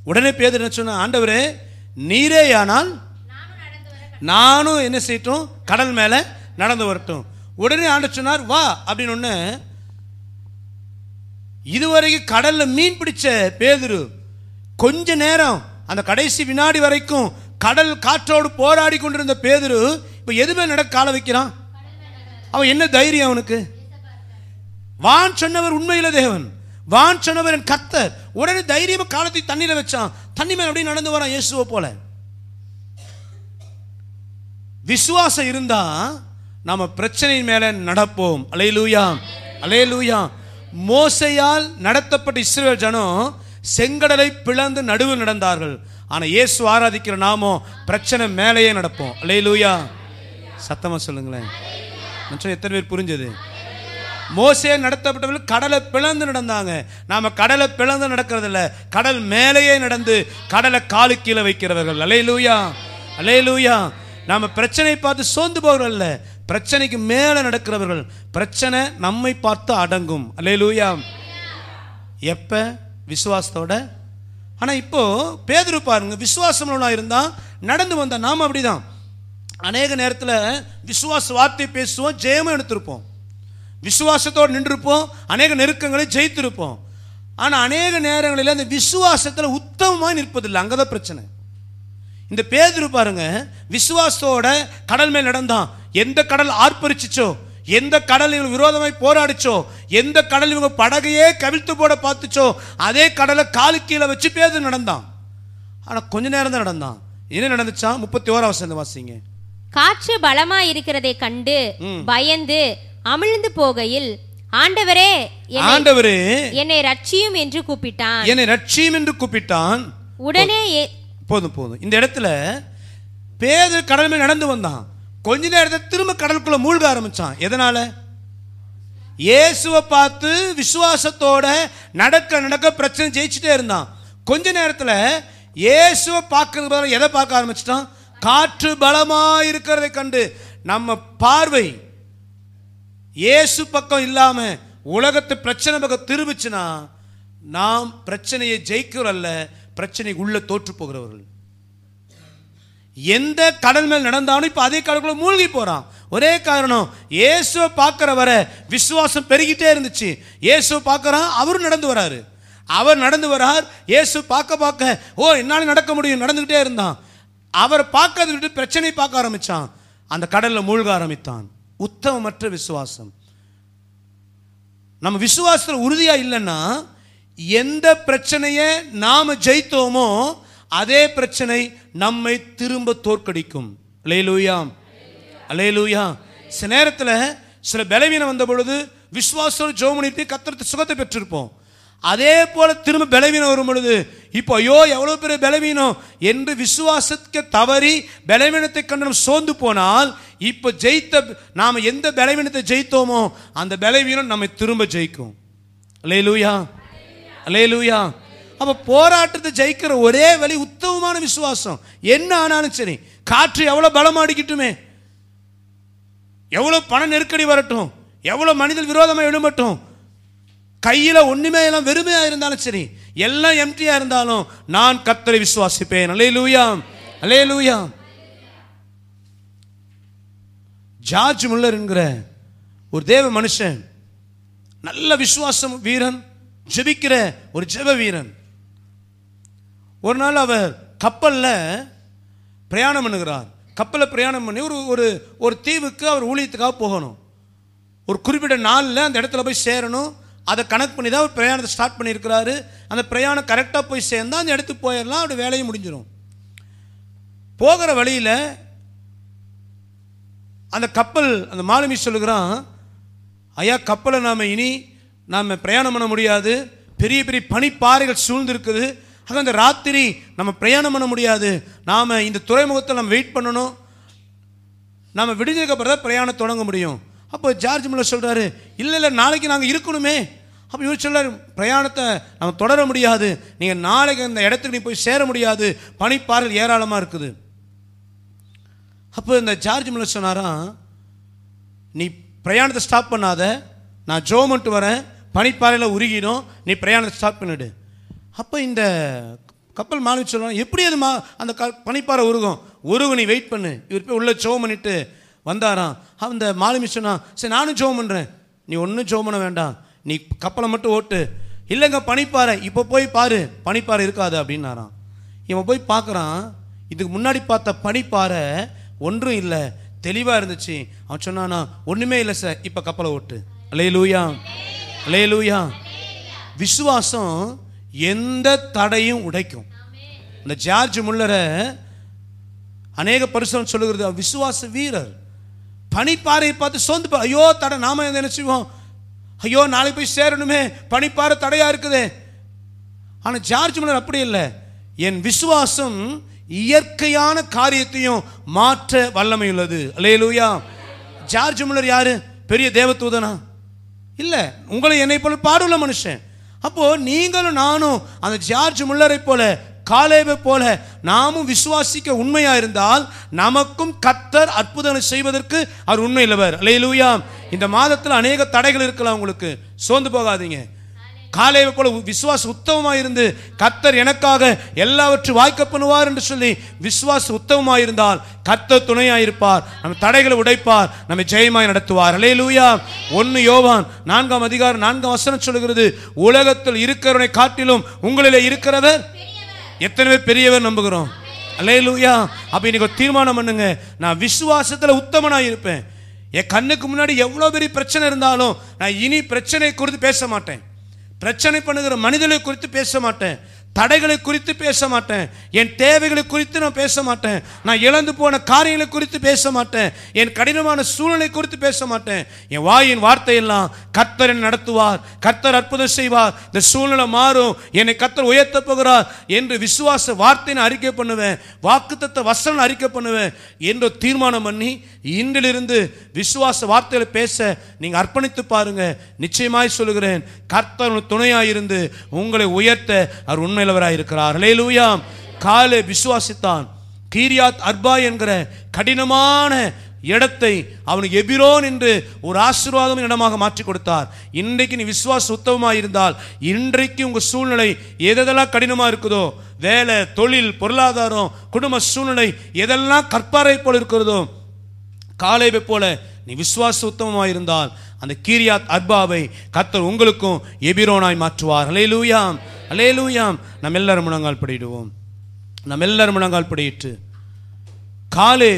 உடனே பேர் என்ன சொன்ன ஆண்டவரே நீரே ஆனால் நானும் என்ன செய்யட்டும் கடல் மேலே நடந்து வரட்டும் உடனே ஆண்டு சொன்னார் வா அப்படின்னு ஒன்று இதுவரைக்கும் கடலில் மீன் பிடிச்ச பேதுரு கொஞ்ச நேரம் அந்த கடைசி வினாடி வரைக்கும் கடல் காற்றோடு போராடி கொண்டிருந்த பேதுரு இப்போ எதுவே நடக்க கால வைக்கிறான் அவன் என்ன தைரியம் அவனுக்கு வான் சொன்னவர் உண்மையில தேவன் வான் சொன்னவர் என் கத்தர் உடனே தைரியமா காலத்தை தண்ணியில் வச்சான் தண்ணி மேல அப்படியே நடந்து வரான் இயேசுவை போல விசுவாசம் இருந்தா நாம பிரச்சனையின் மேல நடப்போம் அலையலூயா அலையலூயா மோசையால் நடத்தப்பட்ட இஸ்ரேல் ஜனம் செங்கடலை பிளந்து நடுவில் நடந்தார்கள் ஆனால் இயேசு ஆராதிக்கிற நாமோ பிரச்சனை மேலேயே நடப்போம் லே லூயா சத்தமாக சொல்லுங்களேன் நிச்சயம் எத்தனை பேர் புரிஞ்சது மோசே நடத்தப்பட்டவர்கள் கடலை பிளந்து நடந்தாங்க நாம் கடலை பிளந்து நடக்கிறதில்ல கடல் மேலேயே நடந்து கடலை காலு கீழே வைக்கிறவர்கள் அலே லூயா அலே லூயா நாம் பிரச்சனையை பார்த்து சோர்ந்து போகிறோம் பிரச்சனைக்கு மேலே நடக்கிறவர்கள் பிரச்சனை நம்மை பார்த்து அடங்கும் அலே லூயா எப்போ விசுவாசத்தோட ஆனால் இப்போது பேதுரு பாருங்க விசுவாசமுள்ளவனாக இருந்தால் நடந்து வந்தால் நாம் அப்படிதான் அநேக நேரத்தில் விசுவாச வார்த்தை பேசுவோம் ஜெயமும் எடுத்திருப்போம் விசுவாசத்தோடு நின்றுருப்போம் அநேக நெருக்கங்களை ஜெயித்திருப்போம் ஆனால் அநேக நேரங்களில் அந்த விசுவாசத்தில் உத்தமமாக நிற்பதில்லை அங்கே தான் பிரச்சனை இந்த பேதுரு பாருங்க விசுவாசத்தோட கடல் மேல் நடந்தான் எந்த கடல் ஆர்ப்பரிச்சிச்சோ எந்த கடல் இவங்க விரோதமாய் போராடிச்சோ எந்த கடல் இவங்க படகையே கவிழ்த்து போட பார்த்துச்சோ அதே கடலை காலு கீழே வச்சு பேது நடந்தான் ஆனால் கொஞ்ச நேரம் தான் நடந்தான் என்ன நடந்துச்சா முப்பத்தி ஓராவது சேர்ந்து வாசிங்க காற்று பலமா இருக்கிறதை கண்டு பயந்து அமிழ்ந்து போகையில் ஆண்டவரே ஆண்டவரே என்னை ரட்சியும் என்று கூப்பிட்டான் என்னை ரட்சியும் என்று கூப்பிட்டான் உடனே போதும் போதும் இந்த இடத்துல பேதர் கடல் மேல் நடந்து வந்தான் கொஞ்ச நேரத்தில் திரும்ப கடலுக்குள்ள மூழ்க ஆரம்பிச்சான் எதனால இயேசுவை பார்த்து விசுவாசத்தோட நடக்க நடக்க பிரச்சனை ஜெயிச்சுட்டே இருந்தான் கொஞ்ச நேரத்தில் இயேசுவை பார்க்கறது பதில் எதை பார்க்க ஆரம்பிச்சிட்டான் காற்று பலமாக இருக்கிறதை கண்டு நம்ம பார்வை இயேசு பக்கம் இல்லாமல் உலகத்து பிரச்சனை பக்கம் திரும்பிச்சுன்னா நாம் பிரச்சனையை ஜெயிக்கிறல்ல பிரச்சனை உள்ளே தோற்று போகிறவர்கள் எந்த கடல் மேல் நடந்தாலும் இப்போ அதே கடலுக்குள்ள மூழ்கி போகிறான் ஒரே காரணம் இயேசுவை பார்க்குற வர விசுவாசம் பெருகிட்டே இருந்துச்சு இயேசு பார்க்குறான் அவரும் நடந்து வராரு அவர் நடந்து வரார் இயேசு பார்க்க பார்க்க ஓ என்னால் நடக்க முடியும் நடந்துக்கிட்டே இருந்தான் அவர் பார்க்கறது விட்டு பிரச்சனை பார்க்க ஆரம்பித்தான் அந்த கடலில் மூழ்க ஆரம்பித்தான் உத்தமமற்ற விசுவாசம் நம்ம விசுவாசத்தில் உறுதியாக இல்லைன்னா எந்த பிரச்சனையை நாம் ஜெயித்தோமோ அதே பிரச்சனை நம்மை திரும்ப தோற்கடிக்கும் அலையலூயாம் அலையலூயாம் சில நேரத்தில் சில பலவீனம் வந்த பொழுது விஸ்வாசம் ஜோம் கத்திரத்து சுகத்தை பெற்றிருப்போம் அதே போல திரும்ப பலவீனம் வரும் பொழுது இப்போ ஐயோ எவ்வளோ பெரிய பலவீனம் என்று விசுவாசத்துக்கு தவறி பலவீனத்தை கண்டனம் சோர்ந்து போனால் இப்போ ஜெயித்த நாம் எந்த பலவீனத்தை ஜெயித்தோமோ அந்த பலவீனம் நம்மை திரும்ப ஜெயிக்கும் அலே லூயா அலே லூயா அப்போ போராட்டத்தை ஜெயிக்கிற ஒரே வழி உத்தமமான விசுவாசம் என்ன ஆனாலும் சரி காற்று எவ்வளோ பலம் அடிக்கட்டுமே எவ்வளோ பண நெருக்கடி வரட்டும் எவ்வளோ மனிதர் விரோதமாக எழும்பட்டும் கையில் ஒன்றுமே எல்லாம் வெறுமையாக இருந்தாலும் சரி எல்லாம் எம்டியாக இருந்தாலும் நான் கத்தரை விசுவாசிப்பேன் அலே லூயாம் அலே லூயாம் ஜார்ஜ் முல்லர் என்கிற ஒரு தேவ மனுஷன் நல்ல விசுவாசம் வீரன் ஜெபிக்கிற ஒரு ஜெப வீரன் ஒரு நாள் அவர் கப்பலில் பிரயாணம் பண்ணுகிறார் கப்பலில் பிரயாணம் பண்ணி ஒரு ஒரு ஒரு தீவுக்கு அவர் ஊழியத்துக்காக போகணும் ஒரு குறிப்பிட்ட நாளில் அந்த இடத்துல போய் சேரணும் அதை கணக்கு பண்ணி தான் அவர் பிரயாணத்தை ஸ்டார்ட் பண்ணியிருக்கிறாரு அந்த பிரயாணம் கரெக்டாக போய் சேர்ந்தால் அந்த இடத்துக்கு போயிடலாம் அப்படி வேலையும் முடிஞ்சிடும் போகிற வழியில் அந்த கப்பல் அந்த மாலுமி சொல்லுகிறான் ஐயா கப்பலை நாம் இனி நாம் பிரயாணம் பண்ண முடியாது பெரிய பெரிய பனிப்பாறைகள் சூழ்ந்திருக்குது ஆக அந்த ராத்திரி நம்ம பிரயாணம் பண்ண முடியாது நாம் இந்த துறைமுகத்தில் நம்ம வெயிட் பண்ணணும் நம்ம விடுஞ்சதுக்கப்புறம் தான் பிரயாணம் தொடங்க முடியும் அப்போ ஜார்ஜ் மில்லர் சொல்கிறாரு இல்லை இல்லை நாளைக்கு நாங்கள் இருக்கணுமே அப்போ இவர் சொல்கிறார் பிரயாணத்தை நம்ம தொடர முடியாது நீங்கள் நாளைக்கு அந்த இடத்துக்கு நீ போய் சேர முடியாது பனிப்பாறைகள் ஏராளமாக இருக்குது அப்போ இந்த ஜார்ஜ் மில்லர் சொன்னாராம் நீ பிரயாணத்தை ஸ்டாப் பண்ணாத நான் ஜோ வரேன் பனிப்பாறையில் உருகிடும் நீ பிரயாணத்தை ஸ்டாப் பண்ணிவிடு அப்போ இந்த கப்பல் மாணவி சொல்லுவாங்க எப்படி அது மா அந்த க பனிப்பாறை உருகும் உருகு நீ வெயிட் பண்ணு இவர் போய் உள்ளே சோம் பண்ணிட்டு வந்தாராம் அந்த மாலுமி சொன்னான் சரி நானும் சோம் பண்ணுறேன் நீ ஒன்றும் சோம் பண்ண வேண்டாம் நீ கப்பலை மட்டும் ஓட்டு இல்லைங்க பனிப்பாறை இப்போ போய் பாரு பனிப்பாறை இருக்காது அப்படின்னாராம் இவன் போய் பார்க்குறான் இதுக்கு முன்னாடி பார்த்த பனிப்பாறை ஒன்றும் இல்லை தெளிவாக இருந்துச்சு அவன் சொன்னானா ஒன்றுமே இல்லை சார் இப்போ கப்பலை ஓட்டு அலே லூயா அலே லூயா விசுவாசம் எந்த தடையும் உடைக்கும் இந்த ஜார்ஜ் முல்லரை அநேக பரிசுரம் சொல்லுகிறது விசுவாச வீரர் பனிப்பாறையை பார்த்து சோந்து ஐயோ தடை நாம என்ன செய்வோம் ஐயோ நாளைக்கு போய் சேரணுமே பனிப்பாறை தடையாக இருக்குது ஆனால் ஜார்ஜ் முல்லர் அப்படி இல்லை என் விசுவாசம் இயற்கையான காரியத்தையும் மாற்ற வல்லமை உள்ளது அல்லையலூயா ஜார்ஜ் முல்லர் யாரு பெரிய தேவதூதனா இல்லை உங்களை என்னை போல பாடுள்ள மனுஷன் அப்போது நீங்களும் நானும் அந்த ஜார்ஜ் முல்லரை போல காலேவை போல நாமும் விசுவாசிக்க உண்மையா இருந்தால் நமக்கும் கத்தர் அற்புதங்களை செய்வதற்கு அவர் உண்மை இல்லவர் அலையிலூயா இந்த மாதத்தில் அநேக தடைகள் இருக்கலாம் உங்களுக்கு சோர்ந்து போகாதீங்க காலையை போல விசுவாச உத்தமமாக இருந்து கத்தர் எனக்காக எல்லாவற்றும் வாய்க்க பண்ணுவார் என்று சொல்லி விசுவாச உத்தமமாக இருந்தால் கத்தர் துணையாக இருப்பார் நம்ம தடைகளை உடைப்பார் நம்ம ஜெயமாய் நடத்துவார் அலே லூயா ஒன்று யோவான் நான்காம் அதிகாரம் நான்காம் வசனம் சொல்கிறது உலகத்தில் இருக்கிறவனை காட்டிலும் உங்களிலே இருக்கிறவர் எத்தனை பேர் பெரியவர் நம்புகிறோம் அலே லூயா அப்போ இன்னைக்கு தீர்மானம் பண்ணுங்க நான் விசுவாசத்தில் உத்தமனாக இருப்பேன் என் கண்ணுக்கு முன்னாடி எவ்வளோ பெரிய பிரச்சனை இருந்தாலும் நான் இனி பிரச்சனை குறித்து பேச மாட்டேன் பிரச்சனை பண்ணுகிற மனிதர்களை குறித்து பேச மாட்டேன் தடைகளை குறித்து பேச மாட்டேன் என் தேவைகளை குறித்து நான் பேச மாட்டேன் நான் இழந்து போன காரியங்களை குறித்து பேச மாட்டேன் என் கடினமான சூழ்நிலை குறித்து பேச மாட்டேன் என் வாயின் வார்த்தையெல்லாம் கர்த்தர் நடத்துவார் கர்த்தர் அற்புதம் செய்வார் இந்த சூழ்நிலை மாறும் என்னை கர்த்தர் உயர்த்த போகிறார் என்று விசுவாச வார்த்தையை அறிக்கை பண்ணுவேன் வாக்குத்தத்தை வசனம் அறிக்கை பண்ணுவேன் என்று தீர்மானம் பண்ணி இன்றிலிருந்து விசுவாச வார்த்தைகளை பேச நீங்கள் அர்ப்பணித்து பாருங்கள் நிச்சயமாய் சொல்லுகிறேன் கர்த்தர் துணையாயிருந்து உங்களை உயர்த்த அவர் உண்மையில் மேன்மையுள்ளவராக இருக்கிறார் லூயாம் காலே விசுவாசித்தான் கீரியாத் அர்பா என்கிற கடினமான இடத்தை அவனுக்கு எபிரோன் என்று ஒரு ஆசீர்வாதம் இடமாக மாற்றி கொடுத்தார் இன்றைக்கு நீ விசுவாச உத்தவமாக இருந்தால் இன்றைக்கு உங்கள் சூழ்நிலை எதெல்லாம் கடினமாக இருக்குதோ வேலை தொழில் பொருளாதாரம் குடும்ப சூழ்நிலை எதெல்லாம் கற்பாரை போல் இருக்கிறதோ காலைவை போல நீ விசுவாச உத்தமமாக இருந்தால் அந்த கீரியாத் அர்பாவை கத்தர் உங்களுக்கும் எபிரோனாய் மாற்றுவார் லூயாம் அலே லூயாம் நம்ம எல்லாரும் முழங்கால் படிடுவோம் நம்ம எல்லாரும் முழங்கால் படியிட்டு காலே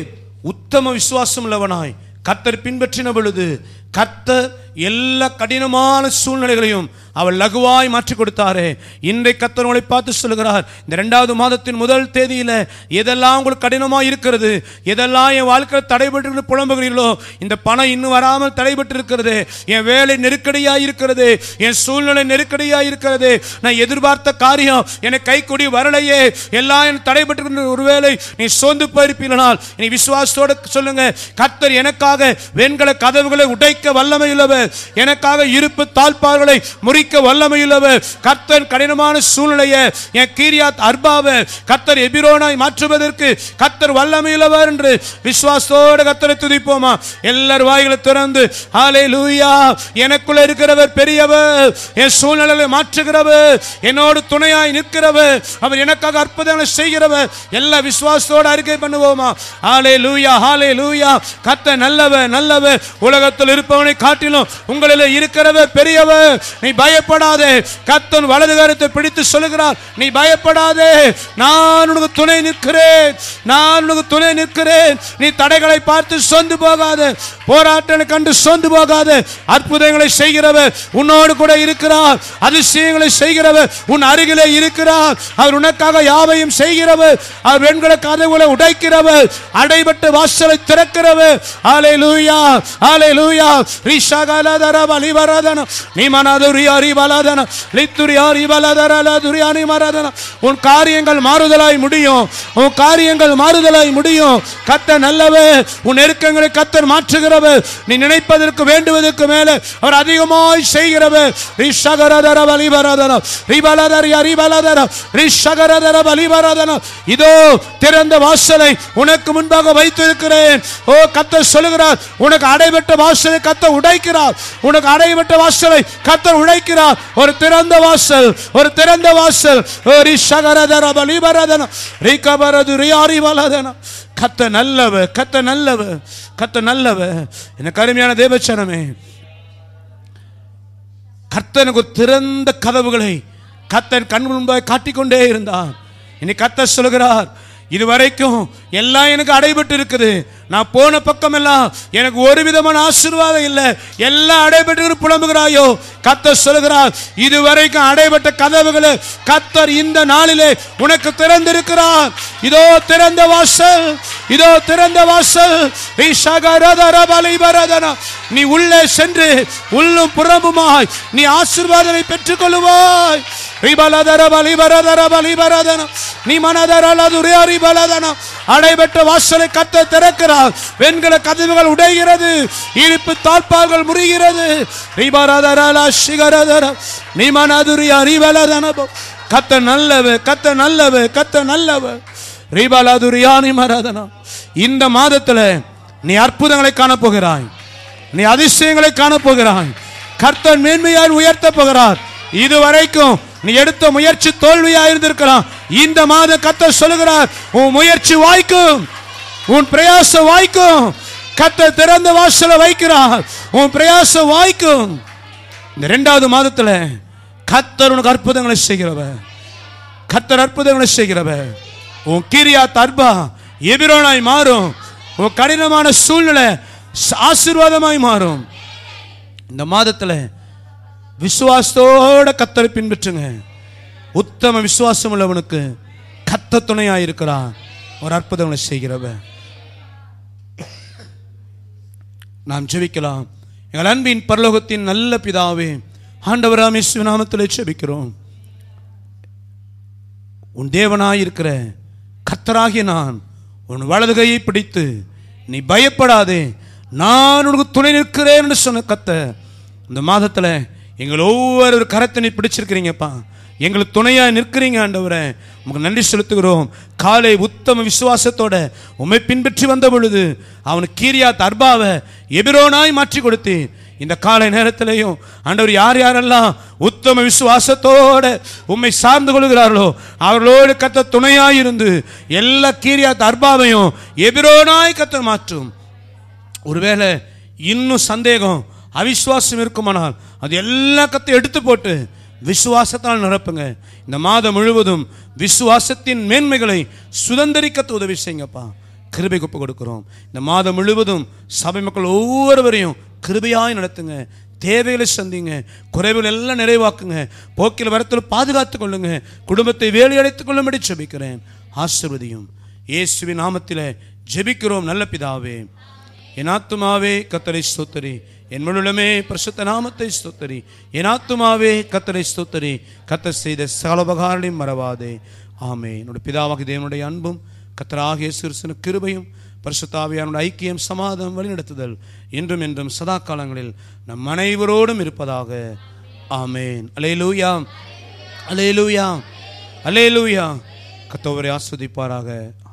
உத்தம விசுவாசம் உள்ளவனாய் கத்தர் பின்பற்றின பொழுது கத்தர் எல்லா கடினமான சூழ்நிலைகளையும் அவர் லகுவாய் மாற்றி கொடுத்தாரே இன்றை கத்தனங்களை பார்த்து சொல்கிறார் இந்த ரெண்டாவது மாதத்தின் முதல் தேதியில் எதெல்லாம் உங்களுக்கு கடினமாக இருக்கிறது எதெல்லாம் என் வாழ்க்கையில் தடைபட்டு புலம்புகிறீர்களோ இந்த பணம் இன்னும் வராமல் தடைபட்டு இருக்கிறது என் வேலை நெருக்கடியாக இருக்கிறது என் சூழ்நிலை நெருக்கடியாக இருக்கிறது நான் எதிர்பார்த்த காரியம் என்னை கொடி வரலையே எல்லாம் என் தடைபட்டு ஒருவேளை நீ சோர்ந்து போயிருப்பீங்களால் நீ விசுவாசத்தோடு சொல்லுங்க கத்தர் எனக்காக வெண்கல கதவுகளை உடைக்க வல்லமை இல்லவே உள்ளவர் எனக்காக இருப்பு தாழ்பார்களை முறிக்க வல்லமையுள்ளவர் கர்த்தன் கடினமான சூழ்நிலையை என் கீரியாத் அர்பாவ கர்த்தர் எபிரோனாய் மாற்றுவதற்கு கர்த்தர் வல்லமையுள்ளவர் என்று விசுவாசத்தோடு கர்த்தரை துதிப்போமா எல்லார் வாய்களை திறந்து ஹாலே லூயா எனக்குள்ள இருக்கிறவர் பெரியவர் என் சூழ்நிலையை மாற்றுகிறவர் என்னோடு துணையாய் நிற்கிறவர் அவர் எனக்காக அற்புதங்களை செய்கிறவர் எல்லா விசுவாசத்தோடு அறிக்கை பண்ணுவோமா ஹாலே லூயா ஹாலே லூயா கத்த நல்லவர் நல்லவர் உலகத்தில் இருப்பவனை காட்டிலும் உங்களில் இருக்கிறவ பெரியவர் நீ பயப்படாதே கத்தன் வலது கருத்தை பிடித்து சொல்லுகிறார் நீ பயப்படாதே நான் உனக்கு துணை நிற்கிறேன் நான் உனக்கு துணை நிற்கிறேன் நீ தடைகளை பார்த்து சொந்து போகாது போராட்டங்களை கண்டு சொந்து போகாது அற்புதங்களை செய்கிறவர் உன்னோடு கூட இருக்கிறார் அதிசயங்களை செய்கிறவர் உன் அருகிலே இருக்கிறார் அவர் உனக்காக யாவையும் செய்கிறவர் அவர் பெண்களை கதவுகளை உடைக்கிறவர் அடைபட்டு வாசலை திறக்கிறவர் ஆலை லூயா ஆலை லூயா ரீஷாகா ಬಲದರ ಬಲಿಬರದನ நிமனதுரி அறிவலதன லித்துரி அறிவலதர லதுரி அணிமரதன உன் காரியங்கள் மாறுதலாய் முடியும் உன் காரியங்கள் மாறுதலாய் முடியும் கத்த நல்லவே உன் நெருக்கங்களை கத்தர் மாற்றுகிறவர் நீ நினைப்பதற்கு வேண்டுவதற்கு மேலே அவர் அதிகமாய் செய்கிறவர் ரிஷகரதர வலிபரதன ரிபலதரி அறிவலதன ரிஷகரதர வலிபரதன இதோ திறந்த வாசலை உனக்கு முன்பாக வைத்திருக்கிறேன் ஓ கத்த சொல்லுகிறார் உனக்கு அடைபெற்ற வாசலை கத்த உடைக்கிறார் திறக்கிறார் உனக்கு அடைபட்ட வாசலை கத்தர் உழைக்கிறார் ஒரு திறந்த வாசல் ஒரு திறந்த வாசல் கத்த நல்லவ கத்த நல்லவ கத்த நல்லவ என்ன கருமையான தேவச்சனமே கர்த்தனுக்கு திறந்த கதவுகளை கத்தன் கண் முன்பாக காட்டிக்கொண்டே இருந்தார் இனி கத்த சொல்கிறார் இதுவரைக்கும் எல்லாம் எனக்கு அடைபட்டு இருக்குது நான் போன பக்கம் எல்லாம் எனக்கு ஒரு விதமான ஆசீர்வாதம் இல்லை எல்லாம் அடைபெற்று புலம்புகிறாயோ கத்தர் சொல்கிறார் இதுவரைக்கும் அடைபட்ட கதவுகளை கத்தர் இந்த நாளிலே உனக்கு திறந்திருக்கிறார் இதோ திறந்த வாசல் இதோ திறந்த வாசல் நீ உள்ளே சென்று உள்ளும் புறம்புமாய் நீ ஆசீர்வாதனை பெற்றுக் கொள்ளுவாய் நீ மனதரல அடைபெற்ற வாசலை கத்த திறக்கிறார் வெண்கல கதவுகள் உடைகிறது இனிப்பு தாழ்பால்கள் முறிகிறது கத்த நல்லவ கத்த நல்லவ கத்த நல்லவ ரீபாலாதுரியானி மராதனா இந்த மாதத்துல நீ அற்புதங்களை காணப்போகிறாய் நீ அதிசயங்களை காணப்போகிறாய் கர்த்தன் மேன்மையால் உயர்த்த போகிறார் இதுவரைக்கும் நீ எடுத்த முயற்சி தோல்வியா இருந்திருக்கலாம் இந்த மாத கத்த சொல்லுகிறார் உன் முயற்சி வாய்க்கும் உன் பிரயாச வாய்க்கும் கத்த திறந்த வாசல வைக்கிறார் உன் பிரயாச வாய்க்கும் இந்த ரெண்டாவது மாதத்தில் கத்தர் உனக்கு அற்புதங்களை செய்கிறவ கத்தர் அற்புதங்களை செய்கிறவ உன் கீரியா தர்பா எபிரோனாய் மாறும் உன் கடினமான சூழ்நிலை ஆசீர்வாதமாய் மாறும் இந்த மாதத்தில் விசுவாசத்தோட கத்தரை பின்பற்றுங்க உத்தம விசுவாசம் உள்ளவனுக்கு கத்த துணையாக இருக்கிறான் ஒரு அற்புதங்களை செய்கிறவன் நாம் ஜெபிக்கலாம் எங்கள் அன்பின் பரலோகத்தின் நல்ல பிதாவே ஆண்டவராம் இஸ்வ நாமத்தில் ஜெபிக்கிறோம் உன் தேவனாயிருக்கிற கத்தராகிய நான் உன் வலதுகையை பிடித்து நீ பயப்படாதே நான் உனக்கு துணை நிற்கிறேன் சொன்ன கத்த இந்த மாதத்தில் எங்கள் ஒவ்வொரு கரத்தை நீ பிடிச்சிருக்கிறீங்கப்பா எங்களுக்கு துணையாக நிற்கிறீங்க ஆண்டவரே உங்களுக்கு நன்றி செலுத்துகிறோம் காலை உத்தம விசுவாசத்தோட உண்மை பின்பற்றி வந்த பொழுது அவனுக்கு கீரியா தர்பாவை எபிரோனாய் மாற்றி கொடுத்து இந்த காலை நேரத்திலையும் ஆண்டவர் யார் யாரெல்லாம் உத்தம விசுவாசத்தோட உண்மை சார்ந்து கொள்கிறார்களோ அவர்களோடு கத்த இருந்து எல்லா கீரியா தர்பாவையும் எபிரோனாய் கத்த மாற்றும் ஒருவேளை இன்னும் சந்தேகம் அவிஸ்வாசம் இருக்குமானால் அது எல்லா கத்தையும் எடுத்து போட்டு விசுவாசத்தால் நிரப்புங்க இந்த மாதம் முழுவதும் விசுவாசத்தின் மேன்மைகளை சுதந்திரிக்க உதவி செய்யுங்கப்பா கிருபை குப்பை கொடுக்குறோம் இந்த மாதம் முழுவதும் சபை மக்கள் ஒவ்வொருவரையும் கிருபையாய் நடத்துங்க தேவைகளை சந்திங்க குறைவுகள் எல்லாம் நிறைவாக்குங்க போக்கில் வரத்தில் பாதுகாத்து கொள்ளுங்க குடும்பத்தை வேலையடைத்துக் கொள்ளும்படி ஜெபிக்கிறேன் ஆசிர்வதியும் இயேசுவின் நாமத்தில் ஜெபிக்கிறோம் நல்ல பிதாவே என் ஆத்துமாவே கத்தரை சோத்தரி என் முழுமே பிரசுத்த நாமத்தை ஸ்தோத்தரி என் ஆத்துமாவே கத்தரை ஸ்தோத்தரி கத்த செய்த சகலபகாரனையும் மறவாதே ஆமே என்னுடைய பிதாவாக தேவனுடைய அன்பும் கத்தராகிய சிறுசன கிருபையும் பரிசுத்தாவியானுடைய ஐக்கியம் சமாதம் வழிநடத்துதல் என்றும் என்றும் சதா காலங்களில் நம் அனைவரோடும் இருப்பதாக ஆமேன் அலையலூயா அலையலூயா அலையலூயா கத்தோவரை ஆஸ்வதிப்பாராக